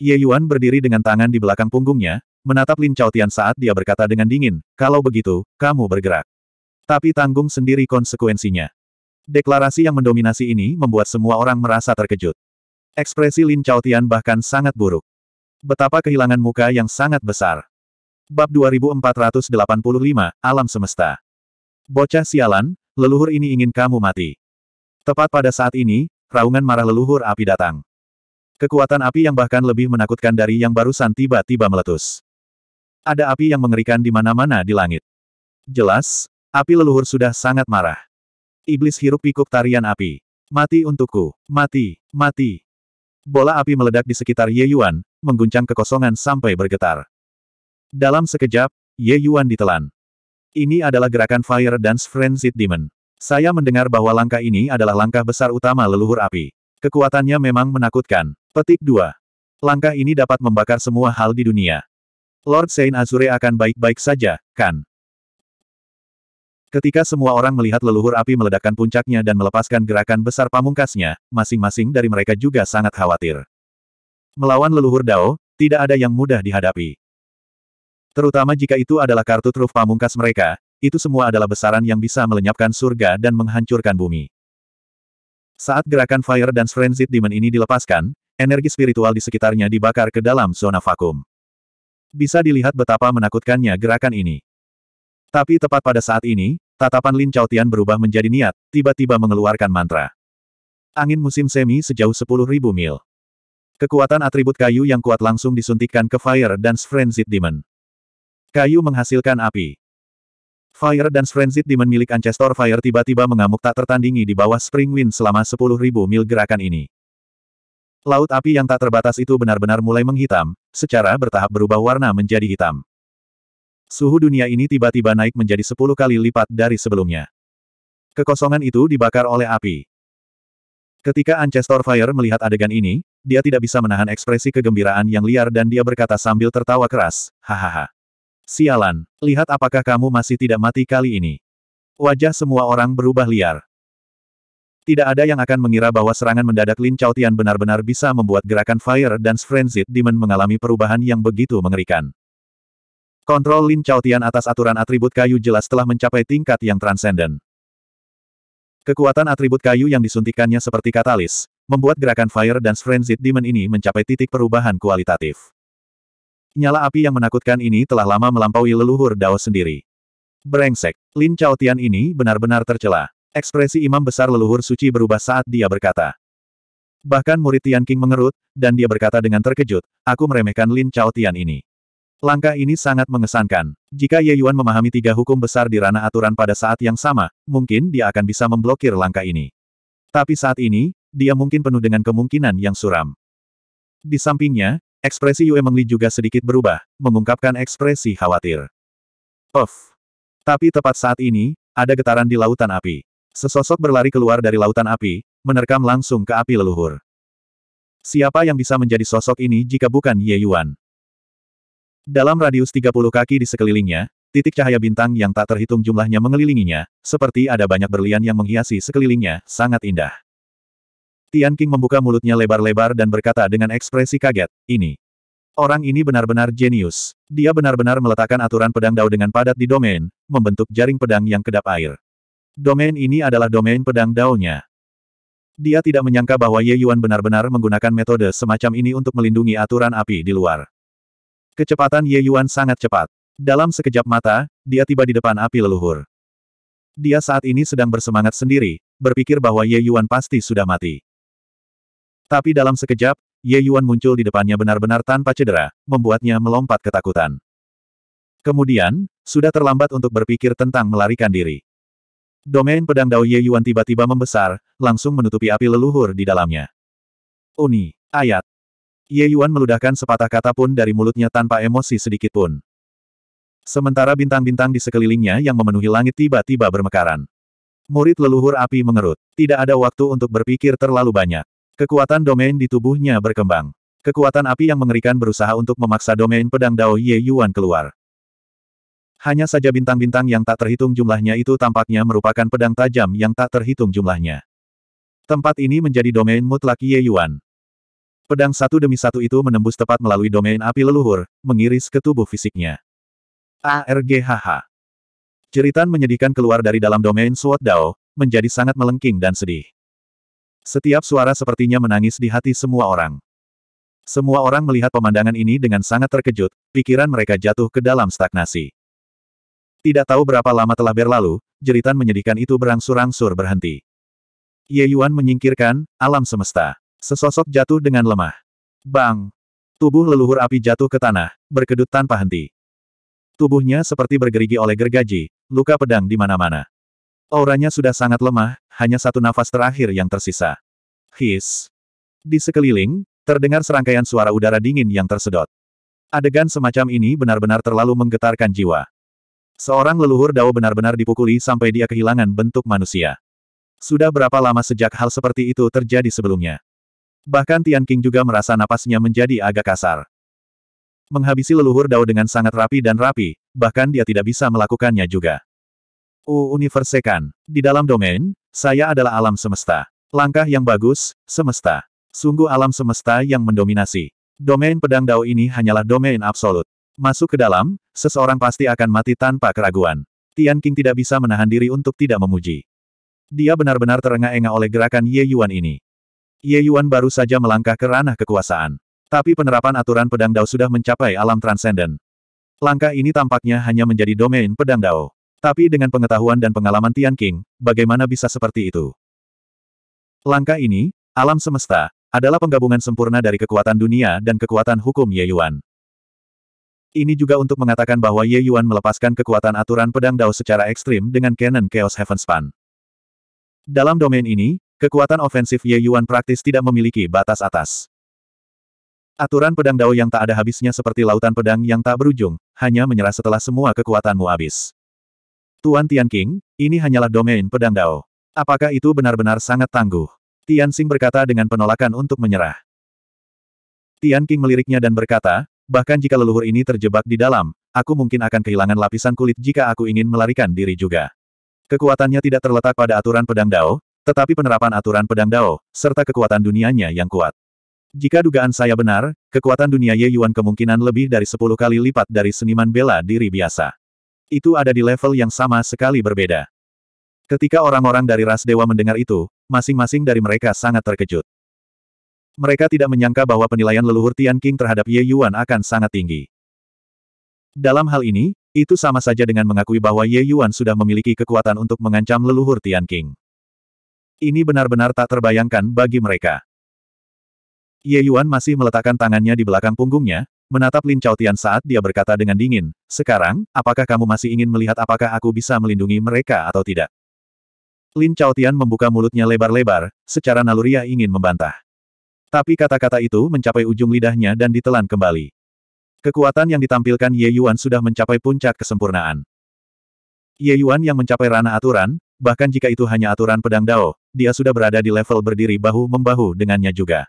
Ye Yuan berdiri dengan tangan di belakang punggungnya, menatap Lin Chaotian saat dia berkata dengan dingin, kalau begitu, kamu bergerak. Tapi tanggung sendiri konsekuensinya. Deklarasi yang mendominasi ini membuat semua orang merasa terkejut. Ekspresi Lin Chaotian bahkan sangat buruk. Betapa kehilangan muka yang sangat besar. Bab 2485, Alam Semesta. Bocah sialan, leluhur ini ingin kamu mati. Tepat pada saat ini, raungan marah leluhur api datang. Kekuatan api yang bahkan lebih menakutkan dari yang barusan tiba-tiba meletus. Ada api yang mengerikan di mana-mana di langit. Jelas, api leluhur sudah sangat marah. Iblis hirup pikuk tarian api. Mati untukku, mati, mati. Bola api meledak di sekitar Ye Yuan, mengguncang kekosongan sampai bergetar. Dalam sekejap, Ye Yuan ditelan. Ini adalah gerakan Fire Dance Frenzied Demon. Saya mendengar bahwa langkah ini adalah langkah besar utama leluhur api. Kekuatannya memang menakutkan. Petik 2. Langkah ini dapat membakar semua hal di dunia. Lord Saint Azure akan baik-baik saja, kan? Ketika semua orang melihat leluhur api meledakkan puncaknya dan melepaskan gerakan besar pamungkasnya, masing-masing dari mereka juga sangat khawatir. Melawan leluhur Dao, tidak ada yang mudah dihadapi. Terutama jika itu adalah kartu truf pamungkas mereka, itu semua adalah besaran yang bisa melenyapkan surga dan menghancurkan bumi. Saat gerakan Fire dan Frenzied Demon ini dilepaskan, energi spiritual di sekitarnya dibakar ke dalam zona vakum. Bisa dilihat betapa menakutkannya gerakan ini. Tapi tepat pada saat ini, Tatapan Lin Chaotian berubah menjadi niat, tiba-tiba mengeluarkan mantra. Angin musim semi sejauh 10.000 mil. Kekuatan atribut kayu yang kuat langsung disuntikkan ke Fire dan Frenzied Demon. Kayu menghasilkan api. Fire dan Frenzied Demon milik Ancestor Fire tiba-tiba mengamuk tak tertandingi di bawah Spring Wind selama 10.000 mil gerakan ini. Laut api yang tak terbatas itu benar-benar mulai menghitam, secara bertahap berubah warna menjadi hitam. Suhu dunia ini tiba-tiba naik menjadi sepuluh kali lipat dari sebelumnya. Kekosongan itu dibakar oleh api. Ketika Ancestor Fire melihat adegan ini, dia tidak bisa menahan ekspresi kegembiraan yang liar dan dia berkata sambil tertawa keras, hahaha. Sialan, lihat apakah kamu masih tidak mati kali ini. Wajah semua orang berubah liar. Tidak ada yang akan mengira bahwa serangan mendadak Lin Chao Tian benar-benar bisa membuat gerakan Fire dan Frenzied Demon mengalami perubahan yang begitu mengerikan. Kontrol Lin Tian atas aturan atribut kayu jelas telah mencapai tingkat yang transenden. Kekuatan atribut kayu yang disuntikannya seperti katalis, membuat gerakan Fire dan Frenzied Demon ini mencapai titik perubahan kualitatif. Nyala api yang menakutkan ini telah lama melampaui leluhur Dao sendiri. Brengsek, Lin Tian ini benar-benar tercela. Ekspresi imam besar leluhur suci berubah saat dia berkata. Bahkan murid Tian King mengerut, dan dia berkata dengan terkejut, aku meremehkan Lin Tian ini. Langkah ini sangat mengesankan. Jika Ye Yuan memahami tiga hukum besar di ranah aturan pada saat yang sama, mungkin dia akan bisa memblokir langkah ini. Tapi saat ini, dia mungkin penuh dengan kemungkinan yang suram. Di sampingnya, ekspresi Yue Mengli juga sedikit berubah, mengungkapkan ekspresi khawatir. Of. Tapi tepat saat ini, ada getaran di lautan api. Sesosok berlari keluar dari lautan api, menerkam langsung ke api leluhur. Siapa yang bisa menjadi sosok ini jika bukan Ye Yuan? Dalam radius 30 kaki di sekelilingnya, titik cahaya bintang yang tak terhitung jumlahnya mengelilinginya, seperti ada banyak berlian yang menghiasi sekelilingnya, sangat indah. Tian King membuka mulutnya lebar-lebar dan berkata dengan ekspresi kaget, ini. Orang ini benar-benar jenius. Dia benar-benar meletakkan aturan pedang dao dengan padat di domain, membentuk jaring pedang yang kedap air. Domain ini adalah domain pedang daonya. Dia tidak menyangka bahwa Ye Yuan benar-benar menggunakan metode semacam ini untuk melindungi aturan api di luar. Kecepatan Ye Yuan sangat cepat. Dalam sekejap mata, dia tiba di depan api leluhur. Dia saat ini sedang bersemangat sendiri, berpikir bahwa Ye Yuan pasti sudah mati. Tapi dalam sekejap, Ye Yuan muncul di depannya benar-benar tanpa cedera, membuatnya melompat ketakutan. Kemudian, sudah terlambat untuk berpikir tentang melarikan diri. Domain pedang Dao Ye Yuan tiba-tiba membesar, langsung menutupi api leluhur di dalamnya. Uni, ayat, Ye Yuan meludahkan sepatah kata pun dari mulutnya tanpa emosi sedikit pun. Sementara bintang-bintang di sekelilingnya yang memenuhi langit tiba-tiba bermekaran. Murid leluhur api mengerut. Tidak ada waktu untuk berpikir terlalu banyak. Kekuatan domain di tubuhnya berkembang. Kekuatan api yang mengerikan berusaha untuk memaksa domain pedang Dao Ye Yuan keluar. Hanya saja bintang-bintang yang tak terhitung jumlahnya itu tampaknya merupakan pedang tajam yang tak terhitung jumlahnya. Tempat ini menjadi domain mutlak Ye Yuan. Pedang satu demi satu itu menembus tepat melalui domain api leluhur, mengiris ke tubuh fisiknya. ARGHH. Jeritan menyedihkan keluar dari dalam domain Sword Dao, menjadi sangat melengking dan sedih. Setiap suara sepertinya menangis di hati semua orang. Semua orang melihat pemandangan ini dengan sangat terkejut, pikiran mereka jatuh ke dalam stagnasi. Tidak tahu berapa lama telah berlalu, jeritan menyedihkan itu berangsur-angsur berhenti. Ye Yuan menyingkirkan, alam semesta. Sesosok jatuh dengan lemah. Bang! Tubuh leluhur api jatuh ke tanah, berkedut tanpa henti. Tubuhnya seperti bergerigi oleh gergaji, luka pedang di mana-mana. Auranya sudah sangat lemah, hanya satu nafas terakhir yang tersisa. His! Di sekeliling, terdengar serangkaian suara udara dingin yang tersedot. Adegan semacam ini benar-benar terlalu menggetarkan jiwa. Seorang leluhur Dao benar-benar dipukuli sampai dia kehilangan bentuk manusia. Sudah berapa lama sejak hal seperti itu terjadi sebelumnya? Bahkan Tian King juga merasa napasnya menjadi agak kasar. Menghabisi leluhur Dao dengan sangat rapi dan rapi, bahkan dia tidak bisa melakukannya juga. U Universekan, di dalam domain, saya adalah alam semesta. Langkah yang bagus, semesta. Sungguh alam semesta yang mendominasi. Domain pedang Dao ini hanyalah domain absolut. Masuk ke dalam, seseorang pasti akan mati tanpa keraguan. Tian King tidak bisa menahan diri untuk tidak memuji. Dia benar-benar terengah-engah oleh gerakan Ye Yuan ini. Ye Yuan baru saja melangkah ke ranah kekuasaan. Tapi penerapan aturan pedang Dao sudah mencapai alam transenden. Langkah ini tampaknya hanya menjadi domain pedang Dao. Tapi dengan pengetahuan dan pengalaman Tian King, bagaimana bisa seperti itu? Langkah ini, alam semesta, adalah penggabungan sempurna dari kekuatan dunia dan kekuatan hukum Ye Yuan. Ini juga untuk mengatakan bahwa Ye Yuan melepaskan kekuatan aturan pedang Dao secara ekstrim dengan Canon Chaos Heavenspan. Dalam domain ini, Kekuatan ofensif Ye Yuan praktis tidak memiliki batas atas. Aturan pedang Dao yang tak ada habisnya seperti lautan pedang yang tak berujung, hanya menyerah setelah semua kekuatanmu habis. Tuan Tian King, ini hanyalah domain pedang Dao. Apakah itu benar-benar sangat tangguh? Tian Xing berkata dengan penolakan untuk menyerah. Tian King meliriknya dan berkata, bahkan jika leluhur ini terjebak di dalam, aku mungkin akan kehilangan lapisan kulit jika aku ingin melarikan diri juga. Kekuatannya tidak terletak pada aturan pedang Dao, tetapi penerapan aturan pedang Dao, serta kekuatan dunianya yang kuat. Jika dugaan saya benar, kekuatan dunia Ye Yuan kemungkinan lebih dari 10 kali lipat dari seniman bela diri biasa. Itu ada di level yang sama sekali berbeda. Ketika orang-orang dari ras dewa mendengar itu, masing-masing dari mereka sangat terkejut. Mereka tidak menyangka bahwa penilaian leluhur Tian King terhadap Ye Yuan akan sangat tinggi. Dalam hal ini, itu sama saja dengan mengakui bahwa Ye Yuan sudah memiliki kekuatan untuk mengancam leluhur Tian King. Ini benar-benar tak terbayangkan bagi mereka. Ye Yuan masih meletakkan tangannya di belakang punggungnya, menatap Lin Chao Tian saat dia berkata dengan dingin, Sekarang, apakah kamu masih ingin melihat apakah aku bisa melindungi mereka atau tidak? Lin Chao Tian membuka mulutnya lebar-lebar, secara naluriah ingin membantah. Tapi kata-kata itu mencapai ujung lidahnya dan ditelan kembali. Kekuatan yang ditampilkan Ye Yuan sudah mencapai puncak kesempurnaan. Ye Yuan yang mencapai ranah aturan, bahkan jika itu hanya aturan pedang Dao, dia sudah berada di level berdiri bahu-membahu dengannya juga.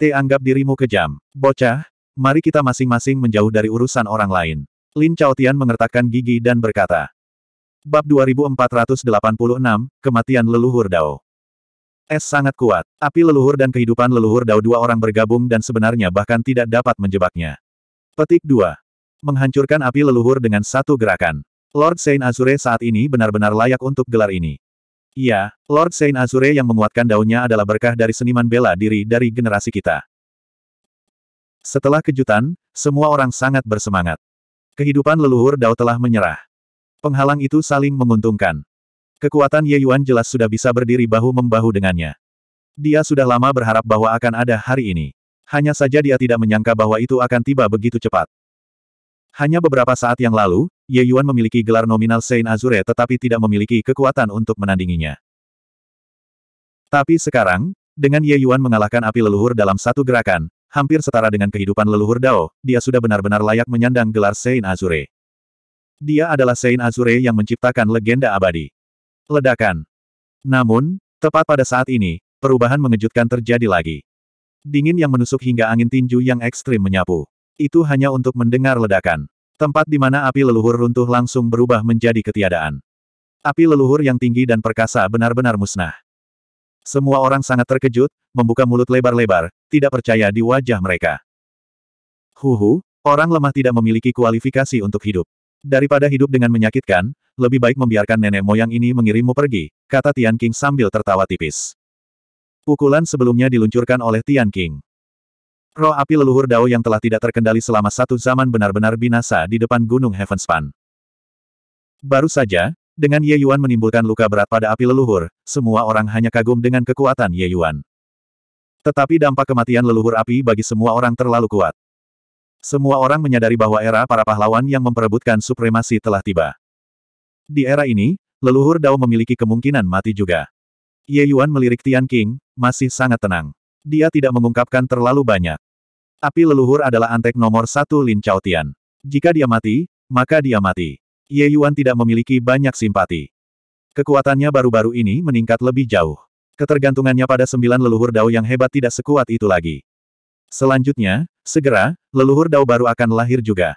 T anggap dirimu kejam. Bocah, mari kita masing-masing menjauh dari urusan orang lain. Lin Chaotian mengertakkan gigi dan berkata. Bab 2486, Kematian Leluhur Dao. Es sangat kuat. Api leluhur dan kehidupan leluhur Dao dua orang bergabung dan sebenarnya bahkan tidak dapat menjebaknya. Petik 2. Menghancurkan api leluhur dengan satu gerakan. Lord Saint Azure saat ini benar-benar layak untuk gelar ini. Iya, Lord Saint Azure yang menguatkan daunnya adalah berkah dari seniman bela diri dari generasi kita. Setelah kejutan, semua orang sangat bersemangat. Kehidupan leluhur Dao telah menyerah. Penghalang itu saling menguntungkan. Kekuatan Ye Yuan jelas sudah bisa berdiri bahu-membahu dengannya. Dia sudah lama berharap bahwa akan ada hari ini. Hanya saja dia tidak menyangka bahwa itu akan tiba begitu cepat. Hanya beberapa saat yang lalu, Ye Yuan memiliki gelar nominal Saint Azure tetapi tidak memiliki kekuatan untuk menandinginya. Tapi sekarang, dengan Ye Yuan mengalahkan api leluhur dalam satu gerakan, hampir setara dengan kehidupan leluhur Dao, dia sudah benar-benar layak menyandang gelar Saint Azure. Dia adalah Saint Azure yang menciptakan legenda abadi. Ledakan. Namun, tepat pada saat ini, perubahan mengejutkan terjadi lagi. Dingin yang menusuk hingga angin tinju yang ekstrim menyapu. Itu hanya untuk mendengar ledakan. Tempat di mana api leluhur runtuh langsung berubah menjadi ketiadaan. Api leluhur yang tinggi dan perkasa benar-benar musnah. Semua orang sangat terkejut, membuka mulut lebar-lebar, tidak percaya di wajah mereka. Huhu, orang lemah tidak memiliki kualifikasi untuk hidup. Daripada hidup dengan menyakitkan, lebih baik membiarkan nenek moyang ini mengirimmu pergi, kata Tian King sambil tertawa tipis. Pukulan sebelumnya diluncurkan oleh Tian King. Roh api leluhur Dao yang telah tidak terkendali selama satu zaman benar-benar binasa di depan Gunung Heavenspan. Baru saja, dengan Ye Yuan menimbulkan luka berat pada api leluhur, semua orang hanya kagum dengan kekuatan Ye Yuan. Tetapi dampak kematian leluhur api bagi semua orang terlalu kuat. Semua orang menyadari bahwa era para pahlawan yang memperebutkan supremasi telah tiba. Di era ini, leluhur Dao memiliki kemungkinan mati juga. Ye Yuan melirik Tian King, masih sangat tenang. Dia tidak mengungkapkan terlalu banyak. Api leluhur adalah antek nomor satu Lin Chao Tian. Jika dia mati, maka dia mati. Ye Yuan tidak memiliki banyak simpati. Kekuatannya baru-baru ini meningkat lebih jauh. Ketergantungannya pada sembilan leluhur dao yang hebat tidak sekuat itu lagi. Selanjutnya, segera, leluhur dao baru akan lahir juga.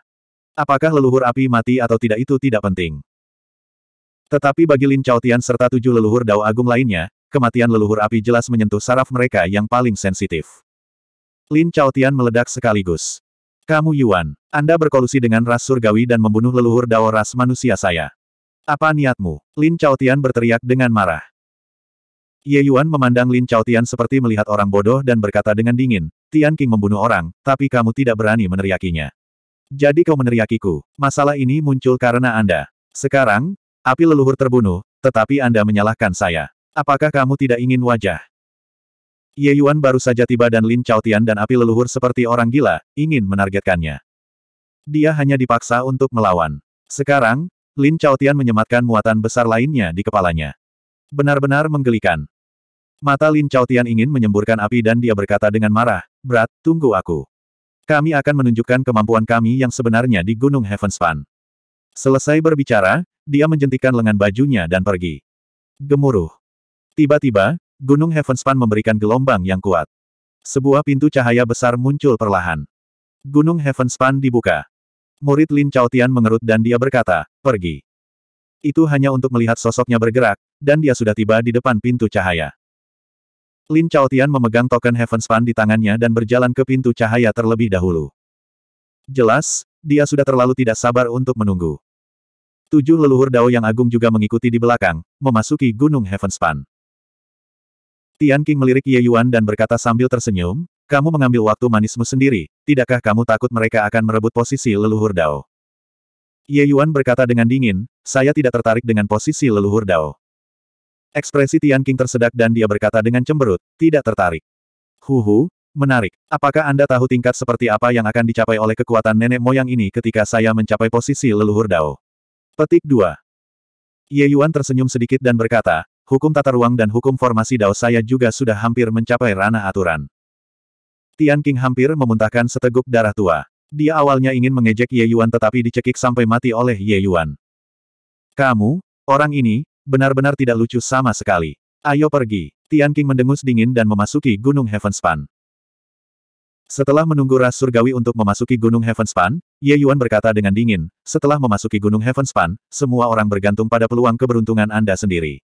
Apakah leluhur api mati atau tidak itu tidak penting. Tetapi bagi Lin Chao Tian serta tujuh leluhur dao agung lainnya, kematian leluhur api jelas menyentuh saraf mereka yang paling sensitif. Lin Tian meledak sekaligus. Kamu Yuan, Anda berkolusi dengan ras surgawi dan membunuh leluhur dao ras manusia saya. Apa niatmu? Lin Tian berteriak dengan marah. Ye Yuan memandang Lin Tian seperti melihat orang bodoh dan berkata dengan dingin, Tian King membunuh orang, tapi kamu tidak berani meneriakinya. Jadi kau meneriakiku, masalah ini muncul karena Anda. Sekarang, api leluhur terbunuh, tetapi Anda menyalahkan saya. Apakah kamu tidak ingin wajah Ye Yuan baru saja tiba dan Lin Tian dan api leluhur seperti orang gila, ingin menargetkannya. Dia hanya dipaksa untuk melawan. Sekarang, Lin Tian menyematkan muatan besar lainnya di kepalanya. Benar-benar menggelikan. Mata Lin Tian ingin menyemburkan api dan dia berkata dengan marah, Berat, tunggu aku. Kami akan menunjukkan kemampuan kami yang sebenarnya di Gunung Heavenspan. Selesai berbicara, dia menjentikan lengan bajunya dan pergi. Gemuruh. Tiba-tiba, Gunung Heavenspan memberikan gelombang yang kuat. Sebuah pintu cahaya besar muncul perlahan. Gunung Heavenspan dibuka. Murid Lin Chaotian mengerut dan dia berkata, pergi. Itu hanya untuk melihat sosoknya bergerak, dan dia sudah tiba di depan pintu cahaya. Lin Chaotian memegang token Heavenspan di tangannya dan berjalan ke pintu cahaya terlebih dahulu. Jelas, dia sudah terlalu tidak sabar untuk menunggu. Tujuh leluhur Dao yang agung juga mengikuti di belakang, memasuki Gunung Heavenspan. Tian King melirik Ye Yuan dan berkata sambil tersenyum, kamu mengambil waktu manismu sendiri, tidakkah kamu takut mereka akan merebut posisi leluhur Dao? Ye Yuan berkata dengan dingin, saya tidak tertarik dengan posisi leluhur Dao. Ekspresi Tian King tersedak dan dia berkata dengan cemberut, tidak tertarik. Huhu, menarik. Apakah Anda tahu tingkat seperti apa yang akan dicapai oleh kekuatan nenek moyang ini ketika saya mencapai posisi leluhur Dao? Petik 2. Ye Yuan tersenyum sedikit dan berkata, hukum tata ruang dan hukum formasi Dao saya juga sudah hampir mencapai ranah aturan. Tian King hampir memuntahkan seteguk darah tua. Dia awalnya ingin mengejek Ye Yuan tetapi dicekik sampai mati oleh Ye Yuan. Kamu, orang ini, benar-benar tidak lucu sama sekali. Ayo pergi. Tian King mendengus dingin dan memasuki Gunung Heavenspan. Setelah menunggu ras surgawi untuk memasuki Gunung Heavenspan, Ye Yuan berkata dengan dingin, setelah memasuki Gunung Heavenspan, semua orang bergantung pada peluang keberuntungan Anda sendiri.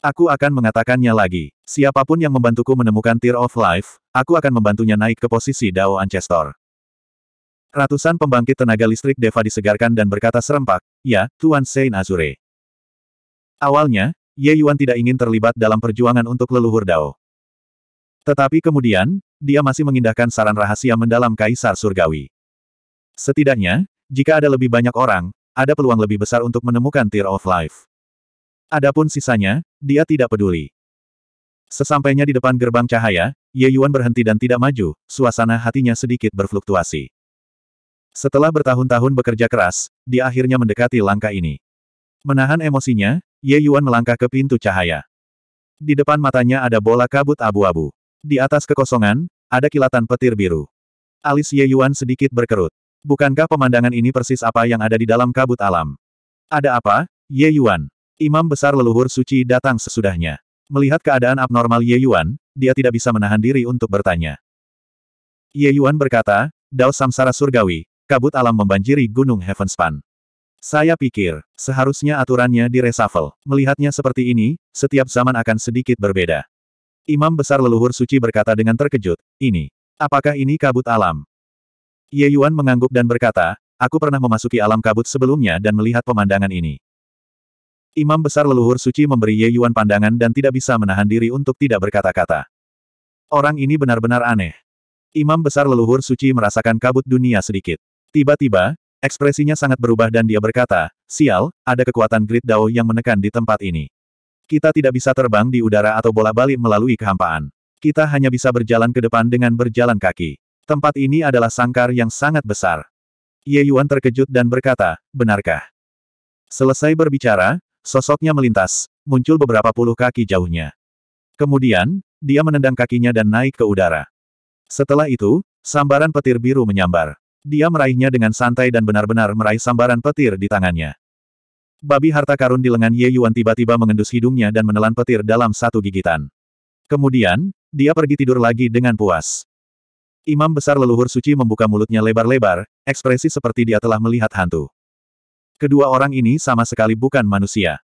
Aku akan mengatakannya lagi. Siapapun yang membantuku menemukan Tear of Life, aku akan membantunya naik ke posisi Dao Ancestor. Ratusan pembangkit tenaga listrik Deva disegarkan dan berkata serempak, Ya, Tuan Saint Azure. Awalnya, Ye Yuan tidak ingin terlibat dalam perjuangan untuk leluhur Dao. Tetapi kemudian, dia masih mengindahkan saran rahasia mendalam Kaisar Surgawi. Setidaknya, jika ada lebih banyak orang, ada peluang lebih besar untuk menemukan Tear of Life. Adapun sisanya, dia tidak peduli. Sesampainya di depan gerbang cahaya, Ye Yuan berhenti dan tidak maju, suasana hatinya sedikit berfluktuasi. Setelah bertahun-tahun bekerja keras, dia akhirnya mendekati langkah ini. Menahan emosinya, Ye Yuan melangkah ke pintu cahaya. Di depan matanya ada bola kabut abu-abu. Di atas kekosongan, ada kilatan petir biru. Alis Ye Yuan sedikit berkerut. Bukankah pemandangan ini persis apa yang ada di dalam kabut alam? Ada apa, Ye Yuan? Imam besar leluhur suci datang sesudahnya. Melihat keadaan abnormal Ye Yuan, dia tidak bisa menahan diri untuk bertanya. Ye Yuan berkata, Dao Samsara Surgawi, kabut alam membanjiri Gunung Heavenspan. Saya pikir, seharusnya aturannya diresafel. Melihatnya seperti ini, setiap zaman akan sedikit berbeda. Imam Besar Leluhur Suci berkata dengan terkejut, ini, apakah ini kabut alam? Ye Yuan mengangguk dan berkata, aku pernah memasuki alam kabut sebelumnya dan melihat pemandangan ini. Imam besar leluhur suci memberi Ye Yuan pandangan dan tidak bisa menahan diri untuk tidak berkata-kata. Orang ini benar-benar aneh. Imam besar leluhur suci merasakan kabut dunia sedikit. Tiba-tiba, ekspresinya sangat berubah dan dia berkata, Sial, ada kekuatan grid Dao yang menekan di tempat ini. Kita tidak bisa terbang di udara atau bola balik melalui kehampaan. Kita hanya bisa berjalan ke depan dengan berjalan kaki. Tempat ini adalah sangkar yang sangat besar. Ye Yuan terkejut dan berkata, benarkah? Selesai berbicara, sosoknya melintas, muncul beberapa puluh kaki jauhnya. Kemudian, dia menendang kakinya dan naik ke udara. Setelah itu, sambaran petir biru menyambar. Dia meraihnya dengan santai dan benar-benar meraih sambaran petir di tangannya. Babi harta karun di lengan Ye Yuan tiba-tiba mengendus hidungnya dan menelan petir dalam satu gigitan. Kemudian, dia pergi tidur lagi dengan puas. Imam besar leluhur suci membuka mulutnya lebar-lebar, ekspresi seperti dia telah melihat hantu. Kedua orang ini sama sekali bukan manusia.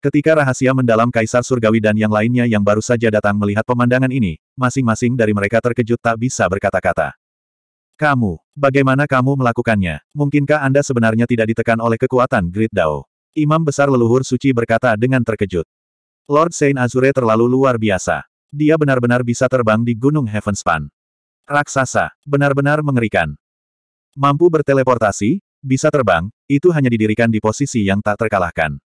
Ketika rahasia mendalam Kaisar Surgawi dan yang lainnya yang baru saja datang melihat pemandangan ini, masing-masing dari mereka terkejut tak bisa berkata-kata. Kamu, bagaimana kamu melakukannya? Mungkinkah Anda sebenarnya tidak ditekan oleh kekuatan Great Dao? Imam Besar Leluhur Suci berkata dengan terkejut. Lord Saint Azure terlalu luar biasa. Dia benar-benar bisa terbang di Gunung Heavenspan. Raksasa, benar-benar mengerikan. Mampu berteleportasi, bisa terbang, itu hanya didirikan di posisi yang tak terkalahkan.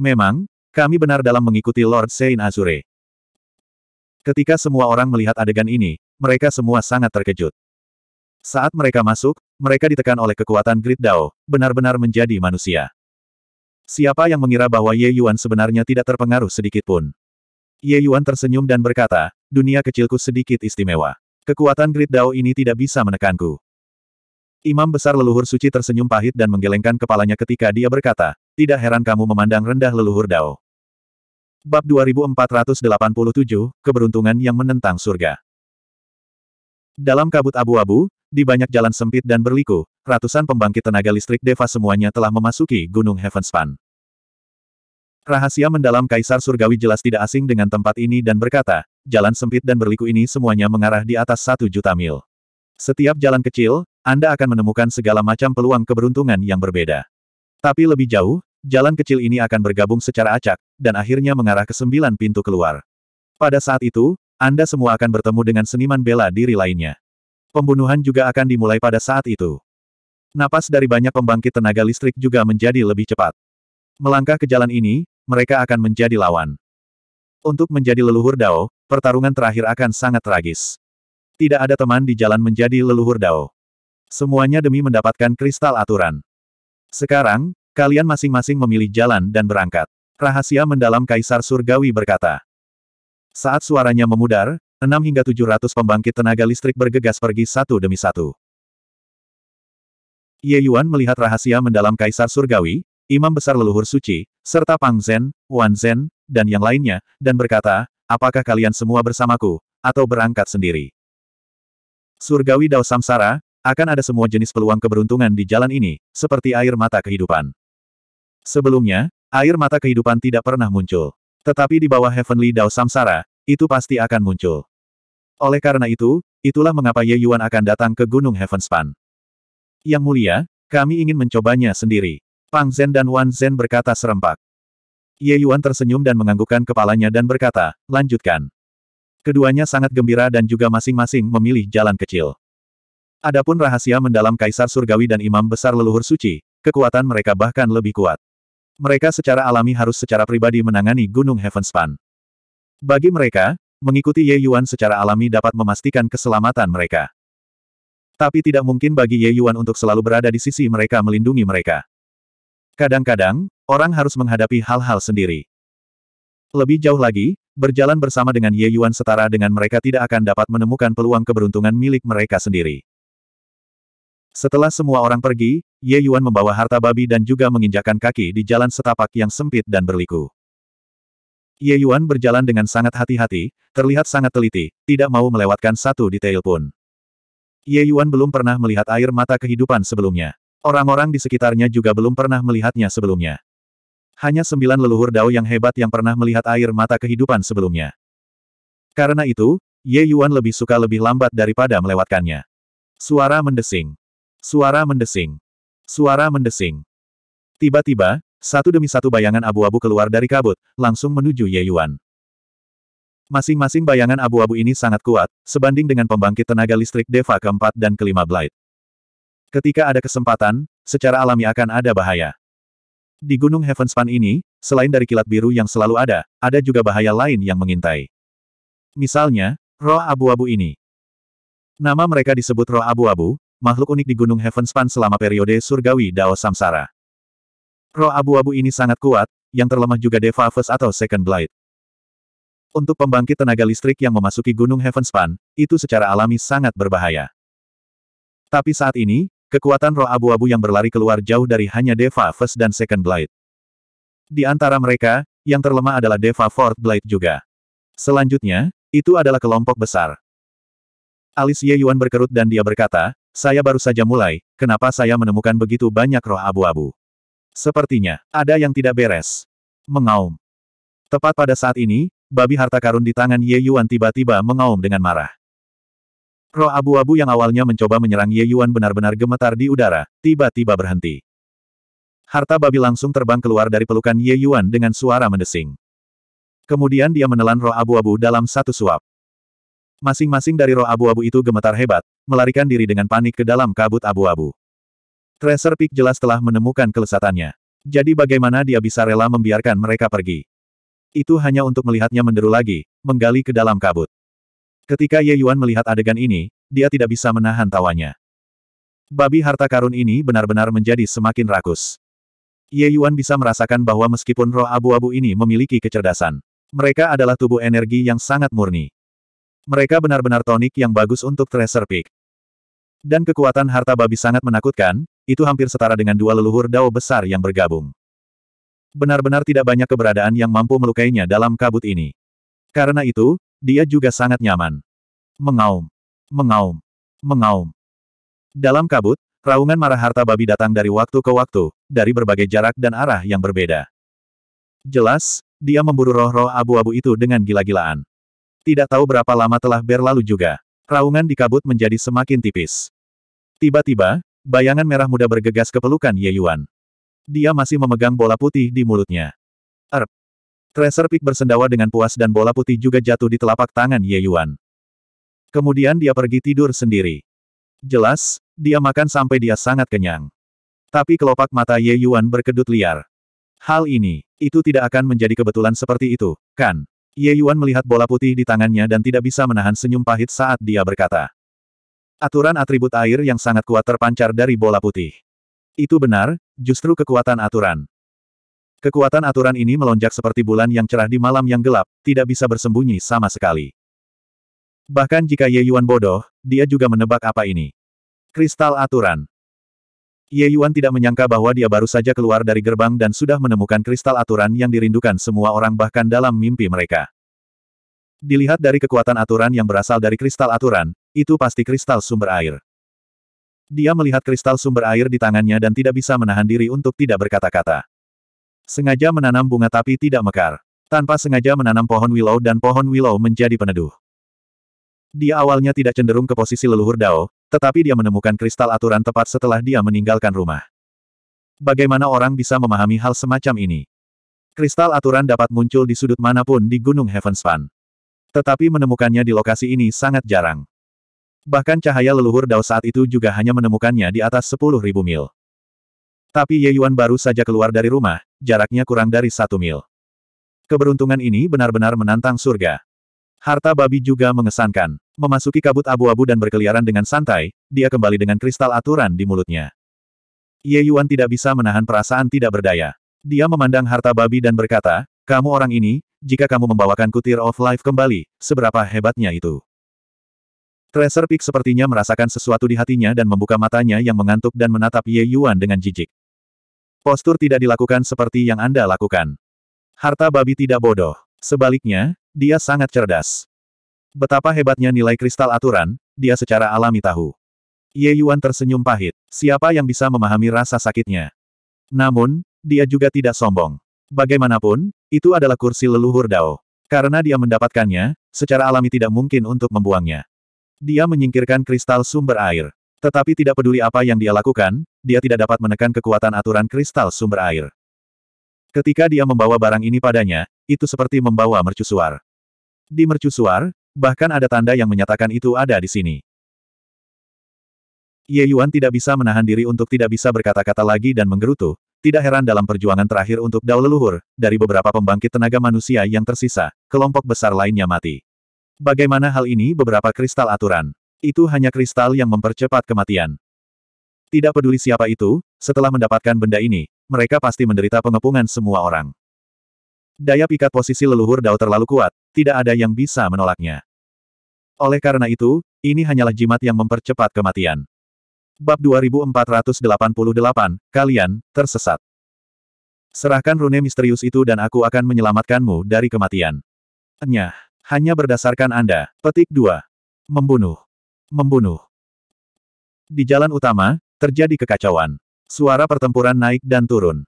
Memang, kami benar dalam mengikuti Lord Saint Azure. Ketika semua orang melihat adegan ini, mereka semua sangat terkejut. Saat mereka masuk, mereka ditekan oleh kekuatan Grid Dao, benar-benar menjadi manusia. Siapa yang mengira bahwa Ye Yuan sebenarnya tidak terpengaruh sedikit pun? Ye Yuan tersenyum dan berkata, dunia kecilku sedikit istimewa. Kekuatan Grid Dao ini tidak bisa menekanku. Imam besar leluhur suci tersenyum pahit dan menggelengkan kepalanya ketika dia berkata, tidak heran kamu memandang rendah leluhur Dao. Bab 2487, Keberuntungan yang menentang surga. Dalam kabut abu-abu, di banyak jalan sempit dan berliku, ratusan pembangkit tenaga listrik Deva semuanya telah memasuki Gunung Heavenspan. Rahasia mendalam Kaisar Surgawi jelas tidak asing dengan tempat ini dan berkata, jalan sempit dan berliku ini semuanya mengarah di atas satu juta mil. Setiap jalan kecil, anda akan menemukan segala macam peluang keberuntungan yang berbeda. Tapi lebih jauh, jalan kecil ini akan bergabung secara acak, dan akhirnya mengarah ke sembilan pintu keluar. Pada saat itu, Anda semua akan bertemu dengan seniman bela diri lainnya. Pembunuhan juga akan dimulai pada saat itu. Napas dari banyak pembangkit tenaga listrik juga menjadi lebih cepat. Melangkah ke jalan ini, mereka akan menjadi lawan. Untuk menjadi leluhur Dao, pertarungan terakhir akan sangat tragis. Tidak ada teman di jalan menjadi leluhur Dao. Semuanya demi mendapatkan kristal aturan. Sekarang, kalian masing-masing memilih jalan dan berangkat. Rahasia mendalam Kaisar Surgawi berkata. Saat suaranya memudar, 6 hingga 700 pembangkit tenaga listrik bergegas pergi satu demi satu. Ye Yuan melihat rahasia mendalam Kaisar Surgawi, Imam Besar Leluhur Suci, serta Pang Zen, Wan Zen, dan yang lainnya, dan berkata, apakah kalian semua bersamaku, atau berangkat sendiri? Surgawi Dao Samsara, akan ada semua jenis peluang keberuntungan di jalan ini, seperti air mata kehidupan. Sebelumnya, air mata kehidupan tidak pernah muncul. Tetapi di bawah Heavenly Dao Samsara, itu pasti akan muncul. Oleh karena itu, itulah mengapa Ye Yuan akan datang ke Gunung Heavenspan. Yang mulia, kami ingin mencobanya sendiri. Pang Zhen dan Wan Zhen berkata serempak. Ye Yuan tersenyum dan menganggukkan kepalanya dan berkata, lanjutkan. Keduanya sangat gembira dan juga masing-masing memilih jalan kecil. Adapun rahasia mendalam Kaisar Surgawi dan Imam Besar Leluhur Suci, kekuatan mereka bahkan lebih kuat. Mereka secara alami harus secara pribadi menangani Gunung Heavenspan. Bagi mereka, mengikuti Ye Yuan secara alami dapat memastikan keselamatan mereka. Tapi tidak mungkin bagi Ye Yuan untuk selalu berada di sisi mereka melindungi mereka. Kadang-kadang, orang harus menghadapi hal-hal sendiri. Lebih jauh lagi, berjalan bersama dengan Ye Yuan setara dengan mereka tidak akan dapat menemukan peluang keberuntungan milik mereka sendiri. Setelah semua orang pergi, Ye Yuan membawa harta babi dan juga menginjakan kaki di jalan setapak yang sempit dan berliku. Ye Yuan berjalan dengan sangat hati-hati, terlihat sangat teliti, tidak mau melewatkan satu detail pun. Ye Yuan belum pernah melihat air mata kehidupan sebelumnya. Orang-orang di sekitarnya juga belum pernah melihatnya sebelumnya. Hanya sembilan leluhur dao yang hebat yang pernah melihat air mata kehidupan sebelumnya. Karena itu, Ye Yuan lebih suka lebih lambat daripada melewatkannya. Suara mendesing. Suara mendesing. Suara mendesing. Tiba-tiba, satu demi satu bayangan abu-abu keluar dari kabut, langsung menuju Ye Yuan. Masing-masing bayangan abu-abu ini sangat kuat, sebanding dengan pembangkit tenaga listrik Deva keempat dan kelima Blight. Ketika ada kesempatan, secara alami akan ada bahaya. Di Gunung Heavenspan ini, selain dari kilat biru yang selalu ada, ada juga bahaya lain yang mengintai. Misalnya, roh abu-abu ini. Nama mereka disebut roh abu-abu, makhluk unik di Gunung Heavenspan selama periode surgawi Dao Samsara. Roh abu-abu ini sangat kuat, yang terlemah juga Deva First atau Second Blight. Untuk pembangkit tenaga listrik yang memasuki Gunung Heavenspan, itu secara alami sangat berbahaya. Tapi saat ini, kekuatan roh abu-abu yang berlari keluar jauh dari hanya Deva First dan Second Blight. Di antara mereka, yang terlemah adalah Deva Fourth Blight juga. Selanjutnya, itu adalah kelompok besar. Alis Ye Yuan berkerut dan dia berkata, saya baru saja mulai, kenapa saya menemukan begitu banyak roh abu-abu? Sepertinya, ada yang tidak beres. Mengaum. Tepat pada saat ini, babi harta karun di tangan Ye Yuan tiba-tiba mengaum dengan marah. Roh abu-abu yang awalnya mencoba menyerang Ye Yuan benar-benar gemetar di udara, tiba-tiba berhenti. Harta babi langsung terbang keluar dari pelukan Ye Yuan dengan suara mendesing. Kemudian dia menelan roh abu-abu dalam satu suap. Masing-masing dari roh abu-abu itu gemetar hebat, melarikan diri dengan panik ke dalam kabut abu-abu. Tracer Peak jelas telah menemukan kelesatannya. Jadi bagaimana dia bisa rela membiarkan mereka pergi? Itu hanya untuk melihatnya menderu lagi, menggali ke dalam kabut. Ketika Ye Yuan melihat adegan ini, dia tidak bisa menahan tawanya. Babi harta karun ini benar-benar menjadi semakin rakus. Ye Yuan bisa merasakan bahwa meskipun roh abu-abu ini memiliki kecerdasan, mereka adalah tubuh energi yang sangat murni. Mereka benar-benar tonik yang bagus untuk Treasure Peak. Dan kekuatan harta babi sangat menakutkan, itu hampir setara dengan dua leluhur dao besar yang bergabung. Benar-benar tidak banyak keberadaan yang mampu melukainya dalam kabut ini. Karena itu, dia juga sangat nyaman. Mengaum. Mengaum. Mengaum. Dalam kabut, raungan marah harta babi datang dari waktu ke waktu, dari berbagai jarak dan arah yang berbeda. Jelas, dia memburu roh-roh abu-abu itu dengan gila-gilaan. Tidak tahu berapa lama telah berlalu juga. Raungan di kabut menjadi semakin tipis. Tiba-tiba, bayangan merah muda bergegas ke pelukan Ye Yuan. Dia masih memegang bola putih di mulutnya. Erp. Tracer Peak bersendawa dengan puas dan bola putih juga jatuh di telapak tangan Ye Yuan. Kemudian dia pergi tidur sendiri. Jelas, dia makan sampai dia sangat kenyang. Tapi kelopak mata Ye Yuan berkedut liar. Hal ini, itu tidak akan menjadi kebetulan seperti itu, kan? Ye Yuan melihat bola putih di tangannya dan tidak bisa menahan senyum pahit saat dia berkata. Aturan atribut air yang sangat kuat terpancar dari bola putih. Itu benar, justru kekuatan aturan. Kekuatan aturan ini melonjak seperti bulan yang cerah di malam yang gelap, tidak bisa bersembunyi sama sekali. Bahkan jika Ye Yuan bodoh, dia juga menebak apa ini. Kristal aturan. Ye Yuan tidak menyangka bahwa dia baru saja keluar dari gerbang dan sudah menemukan kristal aturan yang dirindukan semua orang bahkan dalam mimpi mereka. Dilihat dari kekuatan aturan yang berasal dari kristal aturan, itu pasti kristal sumber air. Dia melihat kristal sumber air di tangannya dan tidak bisa menahan diri untuk tidak berkata-kata. Sengaja menanam bunga tapi tidak mekar. Tanpa sengaja menanam pohon willow dan pohon willow menjadi peneduh. Dia awalnya tidak cenderung ke posisi leluhur Dao, tetapi dia menemukan kristal aturan tepat setelah dia meninggalkan rumah. Bagaimana orang bisa memahami hal semacam ini? Kristal aturan dapat muncul di sudut manapun di Gunung Heavenspan. Tetapi menemukannya di lokasi ini sangat jarang. Bahkan cahaya leluhur Dao saat itu juga hanya menemukannya di atas 10.000 mil. Tapi Ye Yuan baru saja keluar dari rumah, jaraknya kurang dari satu mil. Keberuntungan ini benar-benar menantang surga. Harta babi juga mengesankan. Memasuki kabut abu-abu dan berkeliaran dengan santai, dia kembali dengan kristal aturan di mulutnya. Ye Yuan tidak bisa menahan perasaan tidak berdaya. Dia memandang harta babi dan berkata, kamu orang ini, jika kamu membawakan kutir of life kembali, seberapa hebatnya itu. Tracer Peak sepertinya merasakan sesuatu di hatinya dan membuka matanya yang mengantuk dan menatap Ye Yuan dengan jijik. Postur tidak dilakukan seperti yang Anda lakukan. Harta babi tidak bodoh. Sebaliknya, dia sangat cerdas. Betapa hebatnya nilai kristal aturan, dia secara alami tahu. Ye Yuan tersenyum pahit. Siapa yang bisa memahami rasa sakitnya? Namun, dia juga tidak sombong. Bagaimanapun, itu adalah kursi leluhur Dao. Karena dia mendapatkannya, secara alami tidak mungkin untuk membuangnya. Dia menyingkirkan kristal sumber air. Tetapi tidak peduli apa yang dia lakukan, dia tidak dapat menekan kekuatan aturan kristal sumber air. Ketika dia membawa barang ini padanya, itu seperti membawa mercusuar. Di mercusuar, bahkan ada tanda yang menyatakan itu ada di sini. Ye Yuan tidak bisa menahan diri untuk tidak bisa berkata-kata lagi dan menggerutu, tidak heran dalam perjuangan terakhir untuk Dao Leluhur, dari beberapa pembangkit tenaga manusia yang tersisa, kelompok besar lainnya mati. Bagaimana hal ini beberapa kristal aturan? Itu hanya kristal yang mempercepat kematian. Tidak peduli siapa itu, setelah mendapatkan benda ini, mereka pasti menderita pengepungan semua orang. Daya pikat posisi leluhur Dao terlalu kuat, tidak ada yang bisa menolaknya. Oleh karena itu, ini hanyalah jimat yang mempercepat kematian. Bab 2488, Kalian, Tersesat. Serahkan rune misterius itu dan aku akan menyelamatkanmu dari kematian. Nyah, hanya berdasarkan Anda. Petik 2. Membunuh. Membunuh. Di jalan utama, terjadi kekacauan. Suara pertempuran naik dan turun.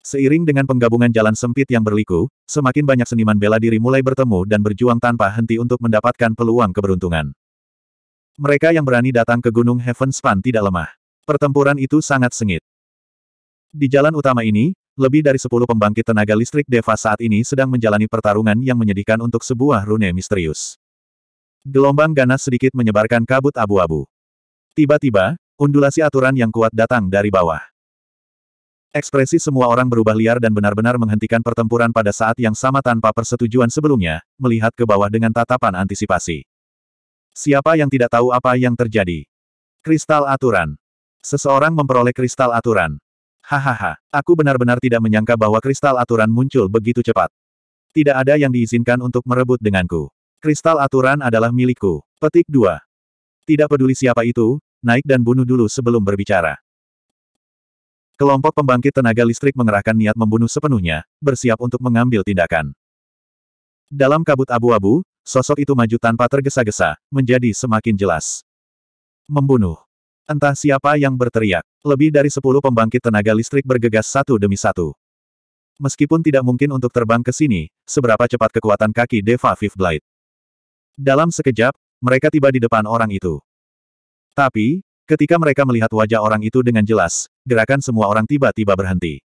Seiring dengan penggabungan jalan sempit yang berliku, semakin banyak seniman bela diri mulai bertemu dan berjuang tanpa henti untuk mendapatkan peluang keberuntungan. Mereka yang berani datang ke Gunung Heaven Span tidak lemah. Pertempuran itu sangat sengit. Di jalan utama ini, lebih dari 10 pembangkit tenaga listrik Deva saat ini sedang menjalani pertarungan yang menyedihkan untuk sebuah rune misterius. Gelombang ganas sedikit menyebarkan kabut abu-abu. Tiba-tiba, undulasi aturan yang kuat datang dari bawah. Ekspresi semua orang berubah liar dan benar-benar menghentikan pertempuran pada saat yang sama tanpa persetujuan sebelumnya, melihat ke bawah dengan tatapan antisipasi. Siapa yang tidak tahu apa yang terjadi? Kristal aturan. Seseorang memperoleh kristal aturan. Hahaha, aku benar-benar tidak menyangka bahwa kristal aturan muncul begitu cepat. Tidak ada yang diizinkan untuk merebut denganku. Kristal aturan adalah milikku. Petik 2. Tidak peduli siapa itu, naik dan bunuh dulu sebelum berbicara. Kelompok pembangkit tenaga listrik mengerahkan niat membunuh sepenuhnya, bersiap untuk mengambil tindakan. Dalam kabut abu-abu, sosok itu maju tanpa tergesa-gesa, menjadi semakin jelas. Membunuh. Entah siapa yang berteriak. Lebih dari sepuluh pembangkit tenaga listrik bergegas satu demi satu. Meskipun tidak mungkin untuk terbang ke sini, seberapa cepat kekuatan kaki Deva Fifth Blight. Dalam sekejap, mereka tiba di depan orang itu. Tapi, ketika mereka melihat wajah orang itu dengan jelas, gerakan semua orang tiba-tiba berhenti.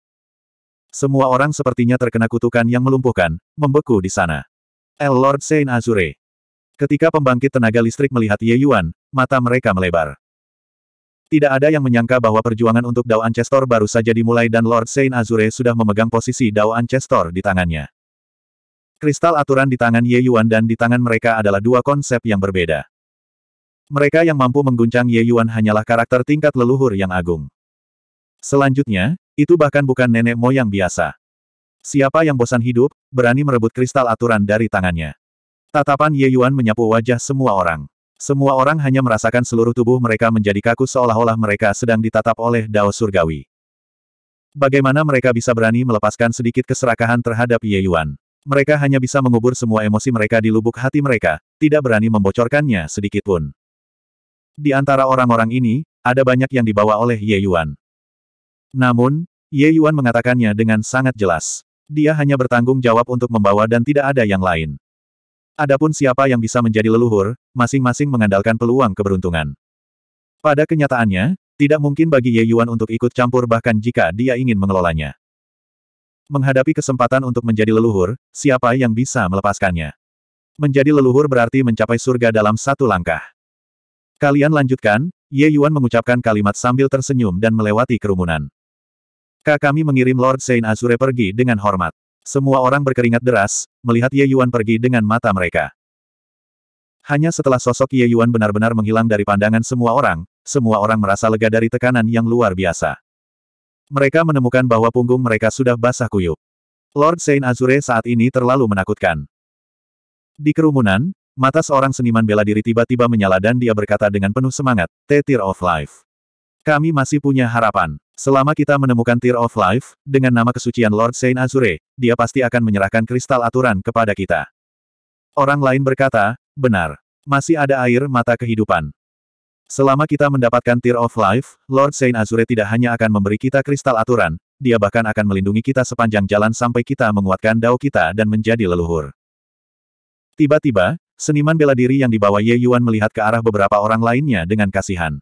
Semua orang sepertinya terkena kutukan yang melumpuhkan, membeku di sana. El Lord Saint Azure. Ketika pembangkit tenaga listrik melihat Ye Yuan, mata mereka melebar. Tidak ada yang menyangka bahwa perjuangan untuk Dao Ancestor baru saja dimulai dan Lord Saint Azure sudah memegang posisi Dao Ancestor di tangannya. Kristal aturan di tangan Ye Yuan dan di tangan mereka adalah dua konsep yang berbeda. Mereka yang mampu mengguncang Ye Yuan hanyalah karakter tingkat leluhur yang agung. Selanjutnya, itu bahkan bukan nenek moyang biasa. Siapa yang bosan hidup, berani merebut kristal aturan dari tangannya. Tatapan Ye Yuan menyapu wajah semua orang. Semua orang hanya merasakan seluruh tubuh mereka menjadi kaku seolah-olah mereka sedang ditatap oleh Dao Surgawi. Bagaimana mereka bisa berani melepaskan sedikit keserakahan terhadap Ye Yuan? Mereka hanya bisa mengubur semua emosi mereka di lubuk hati mereka, tidak berani membocorkannya sedikitpun. Di antara orang-orang ini, ada banyak yang dibawa oleh Ye Yuan. Namun, Ye Yuan mengatakannya dengan sangat jelas. Dia hanya bertanggung jawab untuk membawa dan tidak ada yang lain. Adapun siapa yang bisa menjadi leluhur, masing-masing mengandalkan peluang keberuntungan. Pada kenyataannya, tidak mungkin bagi Ye Yuan untuk ikut campur bahkan jika dia ingin mengelolanya. Menghadapi kesempatan untuk menjadi leluhur, siapa yang bisa melepaskannya? Menjadi leluhur berarti mencapai surga dalam satu langkah. Kalian lanjutkan, Ye Yuan mengucapkan kalimat sambil tersenyum dan melewati kerumunan kami mengirim Lord Saint Azure pergi dengan hormat. Semua orang berkeringat deras, melihat Ye Yuan pergi dengan mata mereka. Hanya setelah sosok Ye Yuan benar-benar menghilang dari pandangan semua orang, semua orang merasa lega dari tekanan yang luar biasa. Mereka menemukan bahwa punggung mereka sudah basah kuyup. Lord Saint Azure saat ini terlalu menakutkan. Di kerumunan, mata seorang seniman bela diri tiba-tiba menyala dan dia berkata dengan penuh semangat, Tetir of Life. Kami masih punya harapan. Selama kita menemukan Tear of Life, dengan nama kesucian Lord Saint Azure, dia pasti akan menyerahkan kristal aturan kepada kita. Orang lain berkata, benar. Masih ada air mata kehidupan. Selama kita mendapatkan Tear of Life, Lord Saint Azure tidak hanya akan memberi kita kristal aturan, dia bahkan akan melindungi kita sepanjang jalan sampai kita menguatkan dao kita dan menjadi leluhur. Tiba-tiba, seniman bela diri yang dibawa Ye Yuan melihat ke arah beberapa orang lainnya dengan kasihan.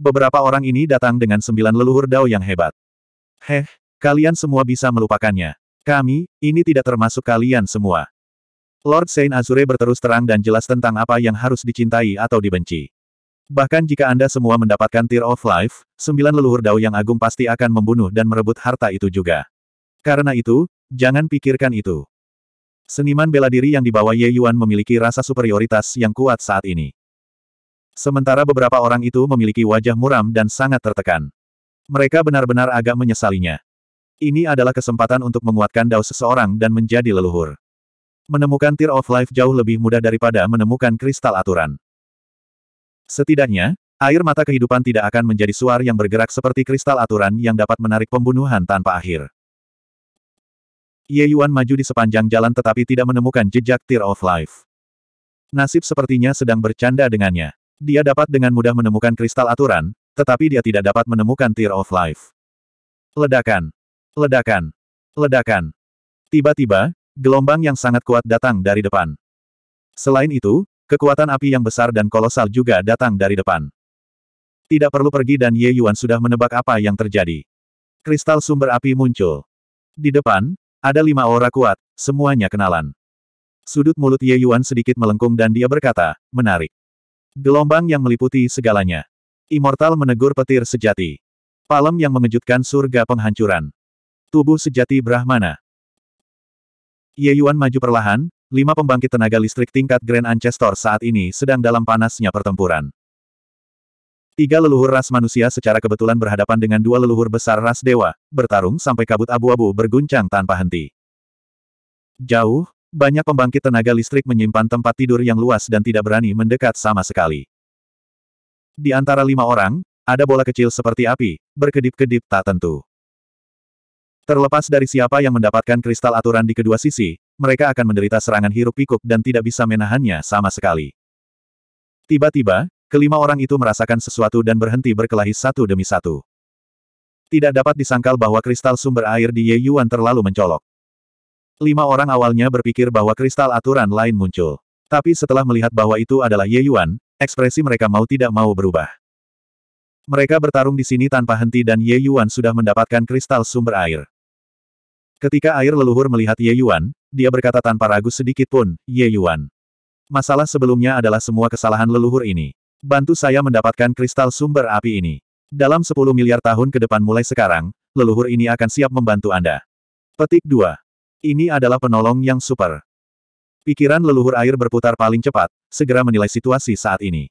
Beberapa orang ini datang dengan sembilan leluhur dao yang hebat. Heh, kalian semua bisa melupakannya. Kami, ini tidak termasuk kalian semua. Lord Saint Azure berterus terang dan jelas tentang apa yang harus dicintai atau dibenci. Bahkan jika Anda semua mendapatkan Tier of Life, sembilan leluhur dao yang agung pasti akan membunuh dan merebut harta itu juga. Karena itu, jangan pikirkan itu. Seniman bela diri yang dibawa Ye Yuan memiliki rasa superioritas yang kuat saat ini. Sementara beberapa orang itu memiliki wajah muram dan sangat tertekan. Mereka benar-benar agak menyesalinya. Ini adalah kesempatan untuk menguatkan dao seseorang dan menjadi leluhur. Menemukan Tier of Life jauh lebih mudah daripada menemukan kristal aturan. Setidaknya, air mata kehidupan tidak akan menjadi suar yang bergerak seperti kristal aturan yang dapat menarik pembunuhan tanpa akhir. Ye Yuan maju di sepanjang jalan tetapi tidak menemukan jejak Tear of Life. Nasib sepertinya sedang bercanda dengannya. Dia dapat dengan mudah menemukan kristal aturan, tetapi dia tidak dapat menemukan Tear of Life. Ledakan! Ledakan! Ledakan! Tiba-tiba, gelombang yang sangat kuat datang dari depan. Selain itu, kekuatan api yang besar dan kolosal juga datang dari depan. Tidak perlu pergi dan Ye Yuan sudah menebak apa yang terjadi. Kristal sumber api muncul. Di depan, ada lima aura kuat, semuanya kenalan. Sudut mulut Ye Yuan sedikit melengkung dan dia berkata, menarik. Gelombang yang meliputi segalanya. Immortal menegur petir sejati. Palem yang mengejutkan surga penghancuran. Tubuh sejati Brahmana. Ye Yuan maju perlahan, lima pembangkit tenaga listrik tingkat Grand Ancestor saat ini sedang dalam panasnya pertempuran. Tiga leluhur ras manusia secara kebetulan berhadapan dengan dua leluhur besar ras dewa, bertarung sampai kabut abu-abu berguncang tanpa henti. Jauh, banyak pembangkit tenaga listrik menyimpan tempat tidur yang luas dan tidak berani mendekat sama sekali. Di antara lima orang, ada bola kecil seperti api, berkedip-kedip tak tentu. Terlepas dari siapa yang mendapatkan kristal aturan di kedua sisi, mereka akan menderita serangan hirup pikuk dan tidak bisa menahannya sama sekali. Tiba-tiba, kelima orang itu merasakan sesuatu dan berhenti berkelahi satu demi satu. Tidak dapat disangkal bahwa kristal sumber air di Ye Yuan terlalu mencolok. Lima orang awalnya berpikir bahwa kristal aturan lain muncul. Tapi setelah melihat bahwa itu adalah Ye Yuan, ekspresi mereka mau tidak mau berubah. Mereka bertarung di sini tanpa henti dan Ye Yuan sudah mendapatkan kristal sumber air. Ketika air leluhur melihat Ye Yuan, dia berkata tanpa ragu sedikit pun, Ye Yuan. Masalah sebelumnya adalah semua kesalahan leluhur ini. Bantu saya mendapatkan kristal sumber api ini. Dalam 10 miliar tahun ke depan mulai sekarang, leluhur ini akan siap membantu Anda. Petik 2. Ini adalah penolong yang super. Pikiran leluhur air berputar paling cepat, segera menilai situasi saat ini.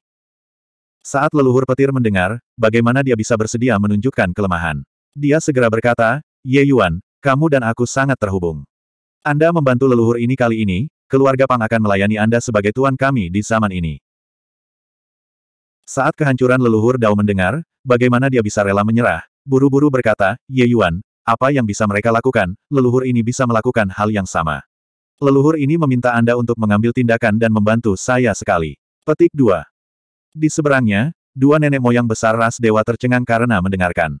Saat leluhur petir mendengar, bagaimana dia bisa bersedia menunjukkan kelemahan. Dia segera berkata, Ye Yuan, kamu dan aku sangat terhubung. Anda membantu leluhur ini kali ini, keluarga Pang akan melayani Anda sebagai tuan kami di zaman ini. Saat kehancuran leluhur Dao mendengar, bagaimana dia bisa rela menyerah, buru-buru berkata, Ye Yuan, apa yang bisa mereka lakukan, leluhur ini bisa melakukan hal yang sama. Leluhur ini meminta Anda untuk mengambil tindakan dan membantu saya sekali. Petik 2. Di seberangnya, dua nenek moyang besar ras dewa tercengang karena mendengarkan.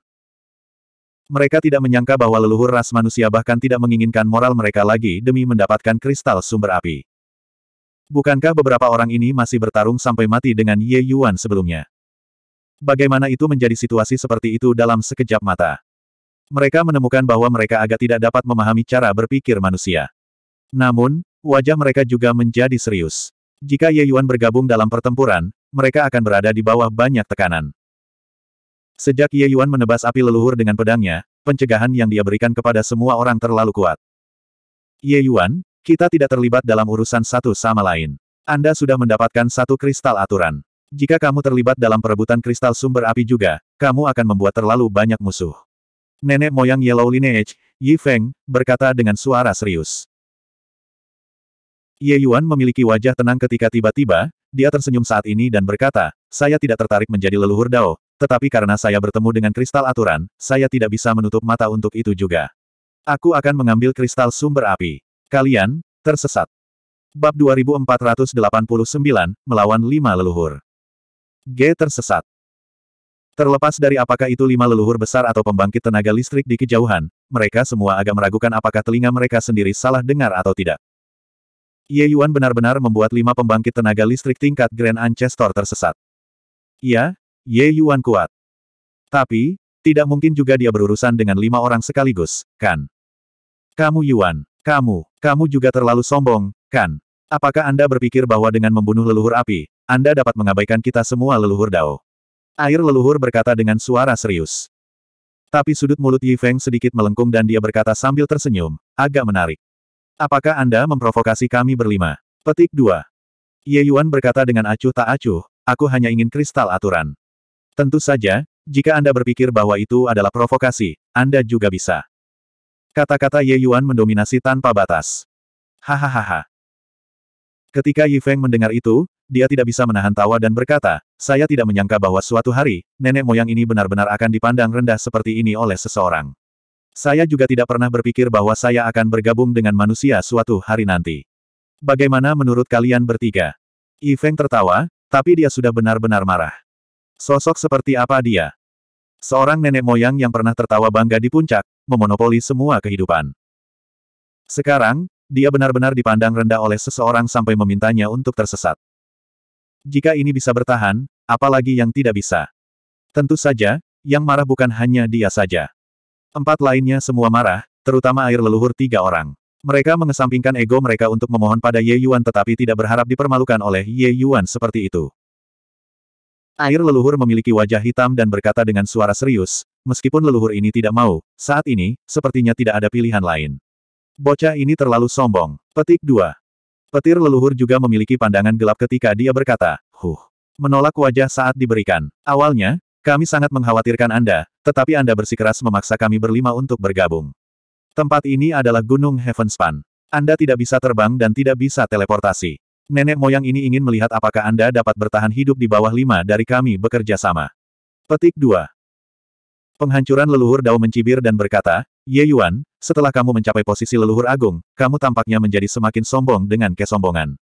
Mereka tidak menyangka bahwa leluhur ras manusia bahkan tidak menginginkan moral mereka lagi demi mendapatkan kristal sumber api. Bukankah beberapa orang ini masih bertarung sampai mati dengan Ye Yuan sebelumnya? Bagaimana itu menjadi situasi seperti itu dalam sekejap mata? Mereka menemukan bahwa mereka agak tidak dapat memahami cara berpikir manusia. Namun, wajah mereka juga menjadi serius. Jika Ye Yuan bergabung dalam pertempuran, mereka akan berada di bawah banyak tekanan. Sejak Ye Yuan menebas api leluhur dengan pedangnya, pencegahan yang dia berikan kepada semua orang terlalu kuat. Ye Yuan, kita tidak terlibat dalam urusan satu sama lain. Anda sudah mendapatkan satu kristal aturan. Jika kamu terlibat dalam perebutan kristal sumber api juga, kamu akan membuat terlalu banyak musuh nenek moyang Yellow Lineage, Yi Feng, berkata dengan suara serius. Ye Yuan memiliki wajah tenang ketika tiba-tiba, dia tersenyum saat ini dan berkata, saya tidak tertarik menjadi leluhur Dao, tetapi karena saya bertemu dengan kristal aturan, saya tidak bisa menutup mata untuk itu juga. Aku akan mengambil kristal sumber api. Kalian, tersesat. Bab 2489, Melawan Lima Leluhur. G tersesat. Terlepas dari apakah itu lima leluhur besar atau pembangkit tenaga listrik di kejauhan, mereka semua agak meragukan apakah telinga mereka sendiri salah dengar atau tidak. Ye Yuan benar-benar membuat lima pembangkit tenaga listrik tingkat Grand Ancestor tersesat. Iya, Ye Yuan kuat. Tapi, tidak mungkin juga dia berurusan dengan lima orang sekaligus, kan? Kamu Yuan, kamu, kamu juga terlalu sombong, kan? Apakah Anda berpikir bahwa dengan membunuh leluhur api, Anda dapat mengabaikan kita semua leluhur Dao? Air leluhur berkata dengan suara serius. Tapi sudut mulut Yi Feng sedikit melengkung dan dia berkata sambil tersenyum, agak menarik. Apakah Anda memprovokasi kami berlima? Petik 2. Ye Yuan berkata dengan acuh tak acuh, aku hanya ingin kristal aturan. Tentu saja, jika Anda berpikir bahwa itu adalah provokasi, Anda juga bisa. Kata-kata Ye Yuan mendominasi tanpa batas. Hahaha. Ketika Yi Feng mendengar itu, dia tidak bisa menahan tawa dan berkata, saya tidak menyangka bahwa suatu hari, nenek moyang ini benar-benar akan dipandang rendah seperti ini oleh seseorang. Saya juga tidak pernah berpikir bahwa saya akan bergabung dengan manusia suatu hari nanti. Bagaimana menurut kalian bertiga? Yifeng tertawa, tapi dia sudah benar-benar marah. Sosok seperti apa dia? Seorang nenek moyang yang pernah tertawa bangga di puncak, memonopoli semua kehidupan. Sekarang, dia benar-benar dipandang rendah oleh seseorang sampai memintanya untuk tersesat. Jika ini bisa bertahan, apalagi yang tidak bisa. Tentu saja, yang marah bukan hanya dia saja. Empat lainnya semua marah, terutama air leluhur tiga orang. Mereka mengesampingkan ego mereka untuk memohon pada Ye Yuan tetapi tidak berharap dipermalukan oleh Ye Yuan seperti itu. Air leluhur memiliki wajah hitam dan berkata dengan suara serius, meskipun leluhur ini tidak mau, saat ini, sepertinya tidak ada pilihan lain. Bocah ini terlalu sombong. Petik 2. Petir leluhur juga memiliki pandangan gelap ketika dia berkata, Huh. Menolak wajah saat diberikan. Awalnya, kami sangat mengkhawatirkan Anda, tetapi Anda bersikeras memaksa kami berlima untuk bergabung. Tempat ini adalah Gunung Heavenspan. Anda tidak bisa terbang dan tidak bisa teleportasi. Nenek moyang ini ingin melihat apakah Anda dapat bertahan hidup di bawah lima dari kami bekerja sama. Petik 2. Penghancuran leluhur Dao mencibir dan berkata, Ye Yuan, setelah kamu mencapai posisi leluhur agung, kamu tampaknya menjadi semakin sombong dengan kesombongan.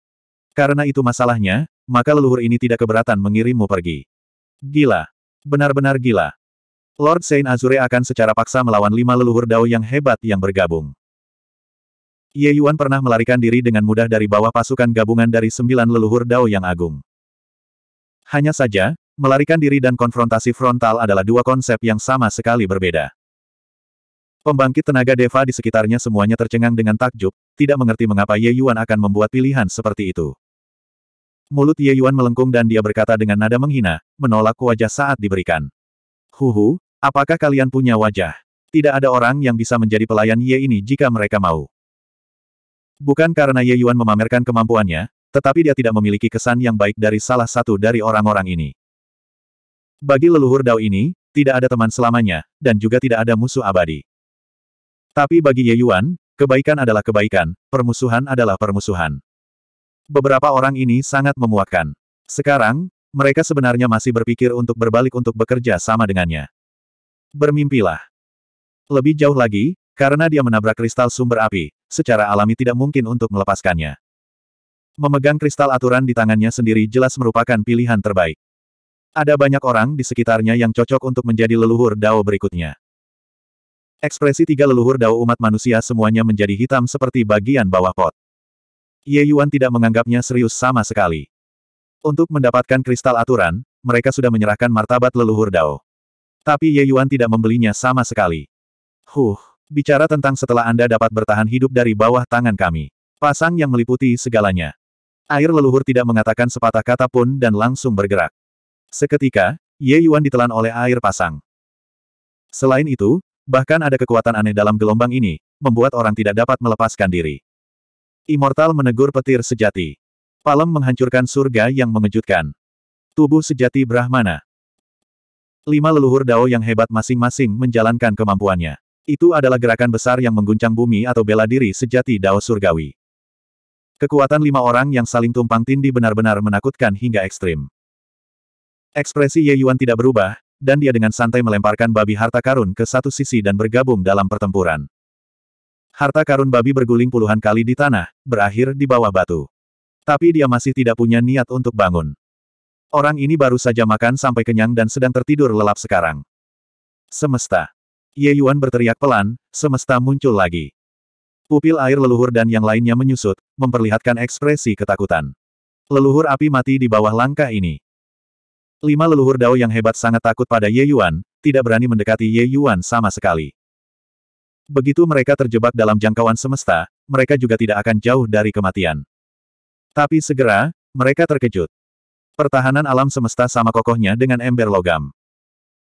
Karena itu masalahnya, maka leluhur ini tidak keberatan mengirimmu pergi. Gila. Benar-benar gila. Lord Saint Azure akan secara paksa melawan lima leluhur Dao yang hebat yang bergabung. Ye Yuan pernah melarikan diri dengan mudah dari bawah pasukan gabungan dari sembilan leluhur Dao yang agung. Hanya saja, melarikan diri dan konfrontasi frontal adalah dua konsep yang sama sekali berbeda. Pembangkit tenaga Deva di sekitarnya semuanya tercengang dengan takjub, tidak mengerti mengapa Ye Yuan akan membuat pilihan seperti itu. Mulut Ye Yuan melengkung dan dia berkata dengan nada menghina, menolak wajah saat diberikan. Huhu, apakah kalian punya wajah? Tidak ada orang yang bisa menjadi pelayan Ye ini jika mereka mau. Bukan karena Ye Yuan memamerkan kemampuannya, tetapi dia tidak memiliki kesan yang baik dari salah satu dari orang-orang ini. Bagi leluhur Dao ini, tidak ada teman selamanya, dan juga tidak ada musuh abadi. Tapi bagi Ye Yuan, kebaikan adalah kebaikan, permusuhan adalah permusuhan beberapa orang ini sangat memuakkan. Sekarang, mereka sebenarnya masih berpikir untuk berbalik untuk bekerja sama dengannya. Bermimpilah. Lebih jauh lagi, karena dia menabrak kristal sumber api, secara alami tidak mungkin untuk melepaskannya. Memegang kristal aturan di tangannya sendiri jelas merupakan pilihan terbaik. Ada banyak orang di sekitarnya yang cocok untuk menjadi leluhur Dao berikutnya. Ekspresi tiga leluhur Dao umat manusia semuanya menjadi hitam seperti bagian bawah pot. Ye Yuan tidak menganggapnya serius sama sekali. Untuk mendapatkan kristal aturan, mereka sudah menyerahkan martabat leluhur Dao. Tapi Ye Yuan tidak membelinya sama sekali. Huh, bicara tentang setelah Anda dapat bertahan hidup dari bawah tangan kami. Pasang yang meliputi segalanya. Air leluhur tidak mengatakan sepatah kata pun dan langsung bergerak. Seketika, Ye Yuan ditelan oleh air pasang. Selain itu, bahkan ada kekuatan aneh dalam gelombang ini, membuat orang tidak dapat melepaskan diri. Immortal menegur petir sejati. Palem menghancurkan surga yang mengejutkan. Tubuh sejati Brahmana. Lima leluhur dao yang hebat masing-masing menjalankan kemampuannya. Itu adalah gerakan besar yang mengguncang bumi atau bela diri sejati dao surgawi. Kekuatan lima orang yang saling tumpang tindih benar-benar menakutkan hingga ekstrim. Ekspresi Ye Yuan tidak berubah, dan dia dengan santai melemparkan babi harta karun ke satu sisi dan bergabung dalam pertempuran. Harta karun babi berguling puluhan kali di tanah, berakhir di bawah batu. Tapi dia masih tidak punya niat untuk bangun. Orang ini baru saja makan sampai kenyang dan sedang tertidur lelap sekarang. Semesta. Ye Yuan berteriak pelan, semesta muncul lagi. Pupil air leluhur dan yang lainnya menyusut, memperlihatkan ekspresi ketakutan. Leluhur api mati di bawah langkah ini. Lima leluhur dao yang hebat sangat takut pada Ye Yuan, tidak berani mendekati Ye Yuan sama sekali. Begitu mereka terjebak dalam jangkauan semesta, mereka juga tidak akan jauh dari kematian. Tapi segera, mereka terkejut. Pertahanan alam semesta sama kokohnya dengan ember logam.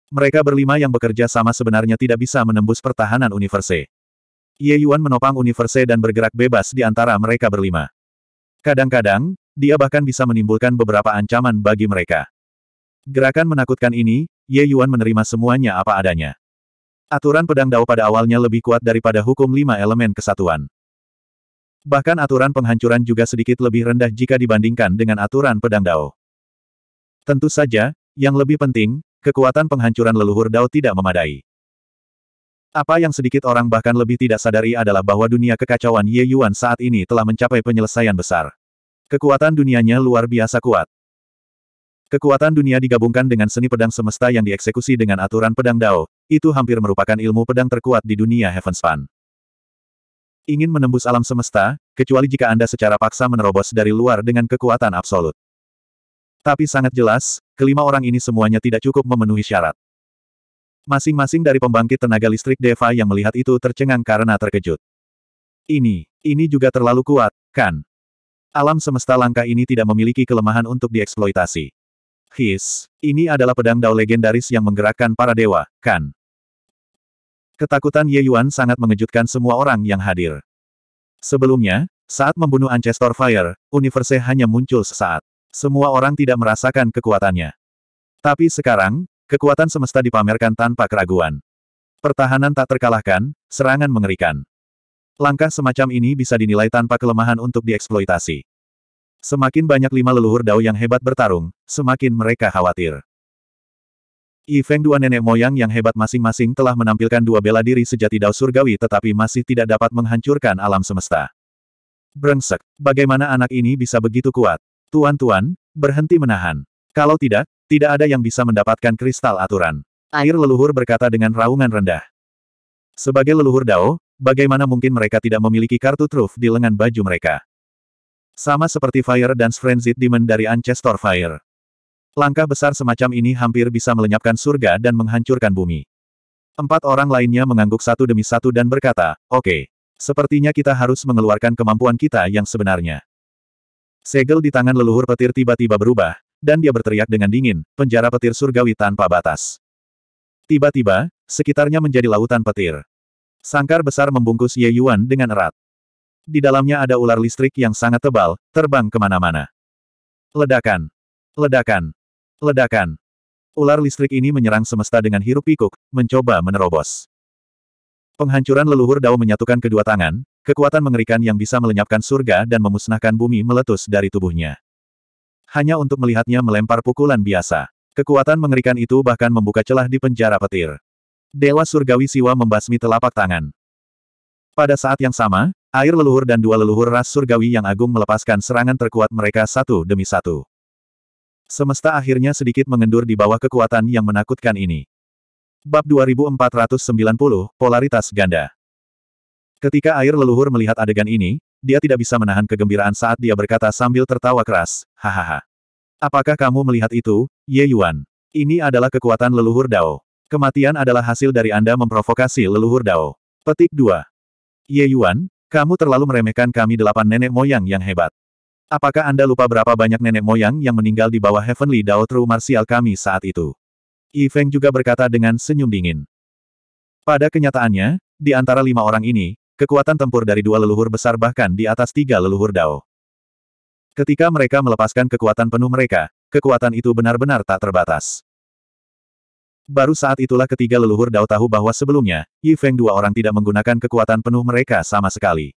Mereka berlima yang bekerja sama sebenarnya tidak bisa menembus pertahanan universe. Ye Yuan menopang universe dan bergerak bebas di antara mereka berlima. Kadang-kadang, dia bahkan bisa menimbulkan beberapa ancaman bagi mereka. Gerakan menakutkan ini, Ye Yuan menerima semuanya apa adanya. Aturan pedang Dao pada awalnya lebih kuat daripada hukum lima elemen kesatuan. Bahkan aturan penghancuran juga sedikit lebih rendah jika dibandingkan dengan aturan pedang Dao. Tentu saja, yang lebih penting, kekuatan penghancuran leluhur Dao tidak memadai. Apa yang sedikit orang bahkan lebih tidak sadari adalah bahwa dunia kekacauan Ye Yuan saat ini telah mencapai penyelesaian besar. Kekuatan dunianya luar biasa kuat. Kekuatan dunia digabungkan dengan seni pedang semesta yang dieksekusi dengan aturan pedang Dao, itu hampir merupakan ilmu pedang terkuat di dunia Heavenspan. Ingin menembus alam semesta, kecuali jika Anda secara paksa menerobos dari luar dengan kekuatan absolut. Tapi sangat jelas, kelima orang ini semuanya tidak cukup memenuhi syarat. Masing-masing dari pembangkit tenaga listrik Deva yang melihat itu tercengang karena terkejut. Ini, ini juga terlalu kuat, kan? Alam semesta langka ini tidak memiliki kelemahan untuk dieksploitasi. His, ini adalah pedang Dao legendaris yang menggerakkan para dewa, kan? Ketakutan Ye Yuan sangat mengejutkan semua orang yang hadir. Sebelumnya, saat membunuh Ancestor Fire, universe hanya muncul sesaat. Semua orang tidak merasakan kekuatannya. Tapi sekarang, kekuatan semesta dipamerkan tanpa keraguan. Pertahanan tak terkalahkan, serangan mengerikan. Langkah semacam ini bisa dinilai tanpa kelemahan untuk dieksploitasi. Semakin banyak lima leluhur Dao yang hebat bertarung, semakin mereka khawatir. Yifeng dua nenek moyang yang hebat masing-masing telah menampilkan dua bela diri sejati Dao Surgawi tetapi masih tidak dapat menghancurkan alam semesta. Brengsek, bagaimana anak ini bisa begitu kuat? Tuan-tuan, berhenti menahan. Kalau tidak, tidak ada yang bisa mendapatkan kristal aturan. Air leluhur berkata dengan raungan rendah. Sebagai leluhur Dao, bagaimana mungkin mereka tidak memiliki kartu truf di lengan baju mereka? Sama seperti Fire dan Frenzied Demon dari Ancestor Fire. Langkah besar semacam ini hampir bisa melenyapkan surga dan menghancurkan bumi. Empat orang lainnya mengangguk satu demi satu dan berkata, oke, okay, sepertinya kita harus mengeluarkan kemampuan kita yang sebenarnya. Segel di tangan leluhur petir tiba-tiba berubah, dan dia berteriak dengan dingin, penjara petir surgawi tanpa batas. Tiba-tiba, sekitarnya menjadi lautan petir. Sangkar besar membungkus Ye Yuan dengan erat. Di dalamnya ada ular listrik yang sangat tebal, terbang kemana-mana. Ledakan! Ledakan! Ledakan! Ular listrik ini menyerang semesta dengan hirup pikuk, mencoba menerobos. Penghancuran leluhur Dao menyatukan kedua tangan, kekuatan mengerikan yang bisa melenyapkan surga dan memusnahkan bumi meletus dari tubuhnya. Hanya untuk melihatnya melempar pukulan biasa. Kekuatan mengerikan itu bahkan membuka celah di penjara petir. Dewa Surgawi Siwa membasmi telapak tangan. Pada saat yang sama, Air leluhur dan dua leluhur ras surgawi yang agung melepaskan serangan terkuat mereka satu demi satu. Semesta akhirnya sedikit mengendur di bawah kekuatan yang menakutkan ini. Bab 2490, Polaritas Ganda Ketika air leluhur melihat adegan ini, dia tidak bisa menahan kegembiraan saat dia berkata sambil tertawa keras, hahaha. Apakah kamu melihat itu, Ye Yuan? Ini adalah kekuatan leluhur Dao. Kematian adalah hasil dari Anda memprovokasi leluhur Dao. Petik 2. Ye Yuan, kamu terlalu meremehkan kami delapan nenek moyang yang hebat. Apakah Anda lupa berapa banyak nenek moyang yang meninggal di bawah Heavenly Dao True Martial kami saat itu? Yi juga berkata dengan senyum dingin. Pada kenyataannya, di antara lima orang ini, kekuatan tempur dari dua leluhur besar bahkan di atas tiga leluhur Dao. Ketika mereka melepaskan kekuatan penuh mereka, kekuatan itu benar-benar tak terbatas. Baru saat itulah ketiga leluhur Dao tahu bahwa sebelumnya, Yi Feng dua orang tidak menggunakan kekuatan penuh mereka sama sekali.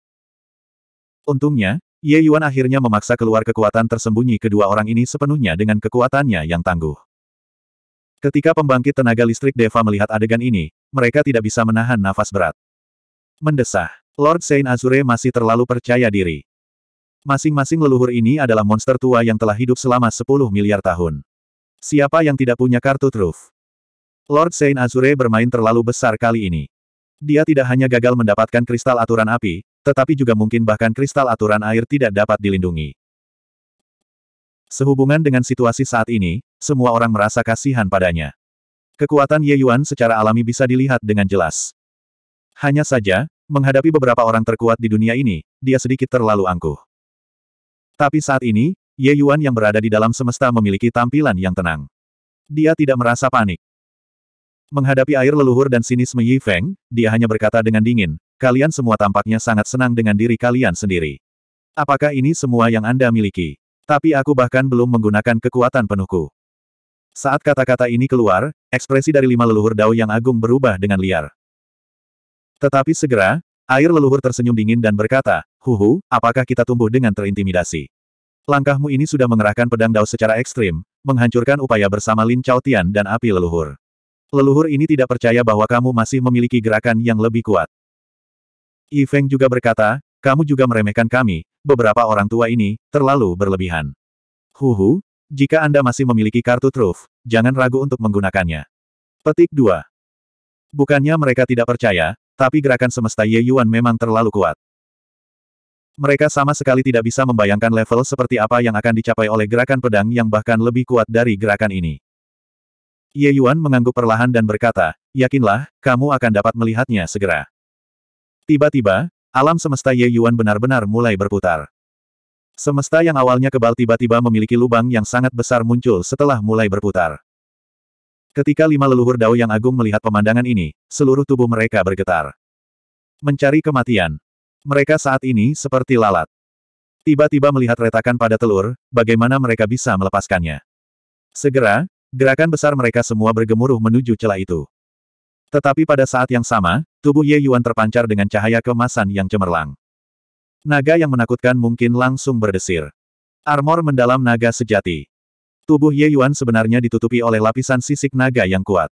Untungnya, Ye Yuan akhirnya memaksa keluar kekuatan tersembunyi kedua orang ini sepenuhnya dengan kekuatannya yang tangguh. Ketika pembangkit tenaga listrik Deva melihat adegan ini, mereka tidak bisa menahan nafas berat. Mendesah, Lord Saint Azure masih terlalu percaya diri. Masing-masing leluhur ini adalah monster tua yang telah hidup selama 10 miliar tahun. Siapa yang tidak punya kartu truf? Lord Saint Azure bermain terlalu besar kali ini. Dia tidak hanya gagal mendapatkan kristal aturan api, tetapi juga mungkin bahkan kristal aturan air tidak dapat dilindungi. Sehubungan dengan situasi saat ini, semua orang merasa kasihan padanya. Kekuatan Ye Yuan secara alami bisa dilihat dengan jelas. Hanya saja, menghadapi beberapa orang terkuat di dunia ini, dia sedikit terlalu angkuh. Tapi saat ini, Ye Yuan yang berada di dalam semesta memiliki tampilan yang tenang. Dia tidak merasa panik. Menghadapi air leluhur dan sinisme Yi Feng, dia hanya berkata dengan dingin, kalian semua tampaknya sangat senang dengan diri kalian sendiri. Apakah ini semua yang Anda miliki? Tapi aku bahkan belum menggunakan kekuatan penuhku. Saat kata-kata ini keluar, ekspresi dari lima leluhur Dao yang agung berubah dengan liar. Tetapi segera, air leluhur tersenyum dingin dan berkata, Huhu, apakah kita tumbuh dengan terintimidasi? Langkahmu ini sudah mengerahkan pedang Dao secara ekstrim, menghancurkan upaya bersama Lin Chao Tian dan api leluhur. Leluhur ini tidak percaya bahwa kamu masih memiliki gerakan yang lebih kuat. Yi juga berkata, kamu juga meremehkan kami, beberapa orang tua ini, terlalu berlebihan. Huhu, jika Anda masih memiliki kartu truf, jangan ragu untuk menggunakannya. Petik 2. Bukannya mereka tidak percaya, tapi gerakan semesta Ye Yuan memang terlalu kuat. Mereka sama sekali tidak bisa membayangkan level seperti apa yang akan dicapai oleh gerakan pedang yang bahkan lebih kuat dari gerakan ini. Ye Yuan mengangguk perlahan dan berkata, yakinlah, kamu akan dapat melihatnya segera. Tiba-tiba, alam semesta Ye Yuan benar-benar mulai berputar. Semesta yang awalnya kebal tiba-tiba memiliki lubang yang sangat besar muncul setelah mulai berputar. Ketika lima leluhur Dao yang agung melihat pemandangan ini, seluruh tubuh mereka bergetar. Mencari kematian. Mereka saat ini seperti lalat. Tiba-tiba melihat retakan pada telur, bagaimana mereka bisa melepaskannya. Segera, Gerakan besar mereka semua bergemuruh menuju celah itu. Tetapi pada saat yang sama, tubuh Ye Yuan terpancar dengan cahaya kemasan yang cemerlang. Naga yang menakutkan mungkin langsung berdesir. Armor mendalam naga sejati. Tubuh Ye Yuan sebenarnya ditutupi oleh lapisan sisik naga yang kuat.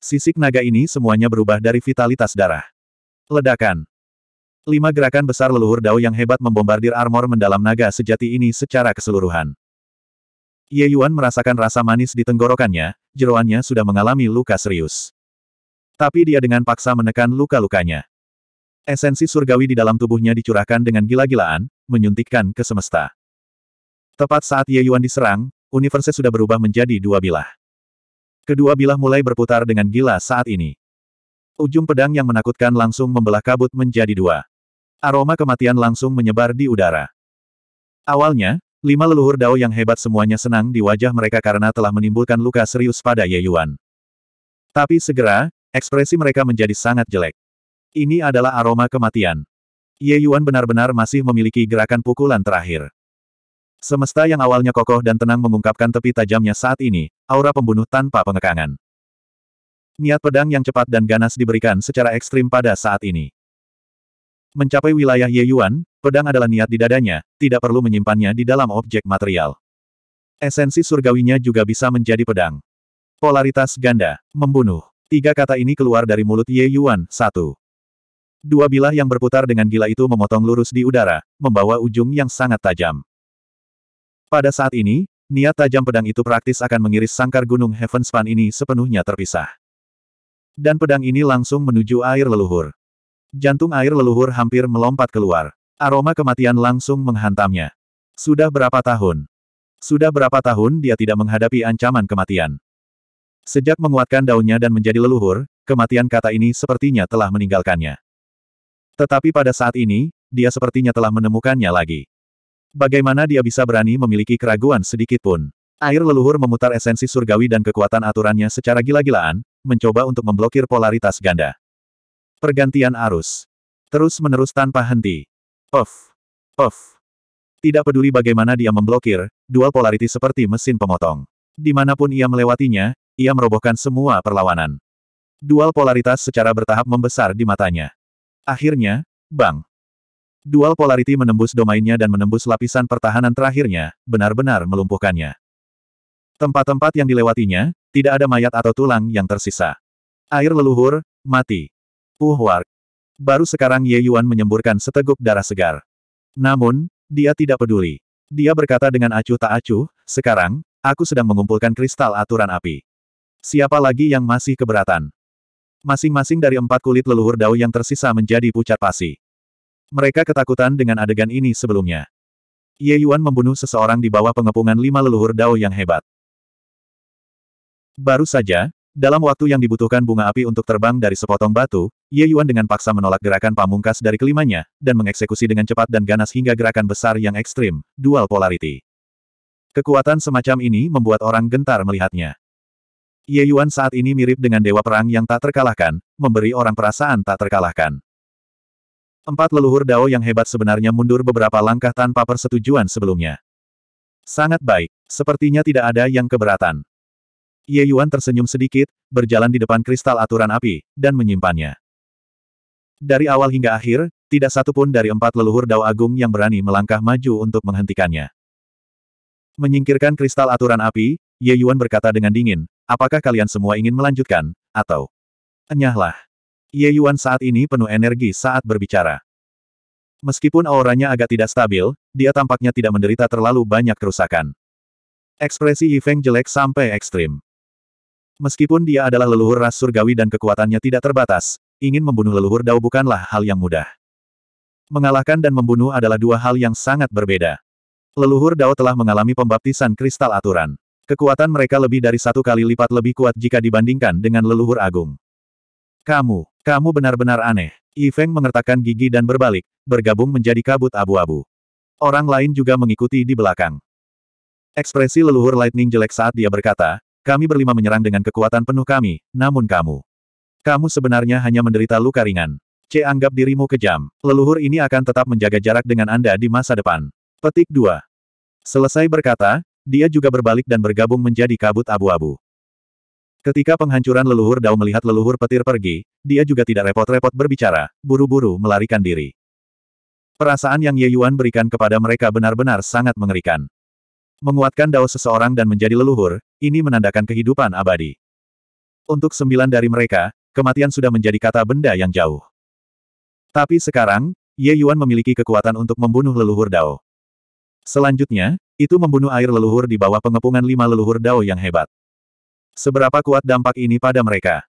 Sisik naga ini semuanya berubah dari vitalitas darah. Ledakan. Lima gerakan besar leluhur dao yang hebat membombardir armor mendalam naga sejati ini secara keseluruhan. Ye Yuan merasakan rasa manis di tenggorokannya, jeroannya sudah mengalami luka serius. Tapi dia dengan paksa menekan luka-lukanya. Esensi surgawi di dalam tubuhnya dicurahkan dengan gila-gilaan, menyuntikkan ke semesta. Tepat saat Ye Yuan diserang, universe sudah berubah menjadi dua bilah. Kedua bilah mulai berputar dengan gila saat ini. Ujung pedang yang menakutkan langsung membelah kabut menjadi dua. Aroma kematian langsung menyebar di udara. Awalnya, Lima leluhur Dao yang hebat semuanya senang di wajah mereka karena telah menimbulkan luka serius pada Ye Yuan. Tapi segera, ekspresi mereka menjadi sangat jelek. Ini adalah aroma kematian. Ye Yuan benar-benar masih memiliki gerakan pukulan terakhir. Semesta yang awalnya kokoh dan tenang mengungkapkan tepi tajamnya saat ini, aura pembunuh tanpa pengekangan. Niat pedang yang cepat dan ganas diberikan secara ekstrim pada saat ini. Mencapai wilayah Ye Yuan, Pedang adalah niat di dadanya, tidak perlu menyimpannya di dalam objek material. Esensi surgawinya juga bisa menjadi pedang. Polaritas ganda, membunuh. Tiga kata ini keluar dari mulut Ye Yuan, satu. Dua bilah yang berputar dengan gila itu memotong lurus di udara, membawa ujung yang sangat tajam. Pada saat ini, niat tajam pedang itu praktis akan mengiris sangkar gunung Heavenspan ini sepenuhnya terpisah. Dan pedang ini langsung menuju air leluhur. Jantung air leluhur hampir melompat keluar. Aroma kematian langsung menghantamnya. Sudah berapa tahun? Sudah berapa tahun dia tidak menghadapi ancaman kematian. Sejak menguatkan daunnya dan menjadi leluhur, kematian kata ini sepertinya telah meninggalkannya. Tetapi pada saat ini, dia sepertinya telah menemukannya lagi. Bagaimana dia bisa berani memiliki keraguan sedikit pun? Air leluhur memutar esensi surgawi dan kekuatan aturannya secara gila-gilaan, mencoba untuk memblokir polaritas ganda. Pergantian arus. Terus-menerus tanpa henti. Of. Of. Tidak peduli bagaimana dia memblokir, dual polarity seperti mesin pemotong. Dimanapun ia melewatinya, ia merobohkan semua perlawanan. Dual polaritas secara bertahap membesar di matanya. Akhirnya, bang. Dual polarity menembus domainnya dan menembus lapisan pertahanan terakhirnya, benar-benar melumpuhkannya. Tempat-tempat yang dilewatinya, tidak ada mayat atau tulang yang tersisa. Air leluhur, mati. Uhwark. Baru sekarang Ye Yuan menyemburkan seteguk darah segar. Namun, dia tidak peduli. Dia berkata dengan acuh tak acuh, sekarang, aku sedang mengumpulkan kristal aturan api. Siapa lagi yang masih keberatan? Masing-masing dari empat kulit leluhur Dao yang tersisa menjadi pucat pasi. Mereka ketakutan dengan adegan ini sebelumnya. Ye Yuan membunuh seseorang di bawah pengepungan lima leluhur Dao yang hebat. Baru saja, dalam waktu yang dibutuhkan bunga api untuk terbang dari sepotong batu, Ye Yuan dengan paksa menolak gerakan pamungkas dari kelimanya, dan mengeksekusi dengan cepat dan ganas hingga gerakan besar yang ekstrim, dual polarity. Kekuatan semacam ini membuat orang gentar melihatnya. Ye Yuan saat ini mirip dengan dewa perang yang tak terkalahkan, memberi orang perasaan tak terkalahkan. Empat leluhur Dao yang hebat sebenarnya mundur beberapa langkah tanpa persetujuan sebelumnya. Sangat baik, sepertinya tidak ada yang keberatan. Ye Yuan tersenyum sedikit, berjalan di depan kristal aturan api, dan menyimpannya. Dari awal hingga akhir, tidak satu pun dari empat leluhur Dao Agung yang berani melangkah maju untuk menghentikannya. Menyingkirkan kristal aturan api, Ye Yuan berkata dengan dingin, apakah kalian semua ingin melanjutkan, atau... Enyahlah. Ye Yuan saat ini penuh energi saat berbicara. Meskipun auranya agak tidak stabil, dia tampaknya tidak menderita terlalu banyak kerusakan. Ekspresi Yifeng jelek sampai ekstrim. Meskipun dia adalah leluhur ras surgawi dan kekuatannya tidak terbatas, ingin membunuh leluhur Dao bukanlah hal yang mudah. Mengalahkan dan membunuh adalah dua hal yang sangat berbeda. Leluhur Dao telah mengalami pembaptisan kristal aturan. Kekuatan mereka lebih dari satu kali lipat lebih kuat jika dibandingkan dengan leluhur agung. Kamu, kamu benar-benar aneh. Yifeng mengertakkan gigi dan berbalik, bergabung menjadi kabut abu-abu. Orang lain juga mengikuti di belakang. Ekspresi leluhur Lightning jelek saat dia berkata, kami berlima menyerang dengan kekuatan penuh kami, namun kamu. Kamu sebenarnya hanya menderita luka ringan. C. Anggap dirimu kejam. Leluhur ini akan tetap menjaga jarak dengan Anda di masa depan. Petik 2. Selesai berkata, dia juga berbalik dan bergabung menjadi kabut abu-abu. Ketika penghancuran leluhur Dao melihat leluhur petir pergi, dia juga tidak repot-repot berbicara, buru-buru melarikan diri. Perasaan yang Ye Yuan berikan kepada mereka benar-benar sangat mengerikan. Menguatkan Dao seseorang dan menjadi leluhur, ini menandakan kehidupan abadi. Untuk sembilan dari mereka, kematian sudah menjadi kata benda yang jauh. Tapi sekarang, Ye Yuan memiliki kekuatan untuk membunuh leluhur Dao. Selanjutnya, itu membunuh air leluhur di bawah pengepungan lima leluhur Dao yang hebat. Seberapa kuat dampak ini pada mereka?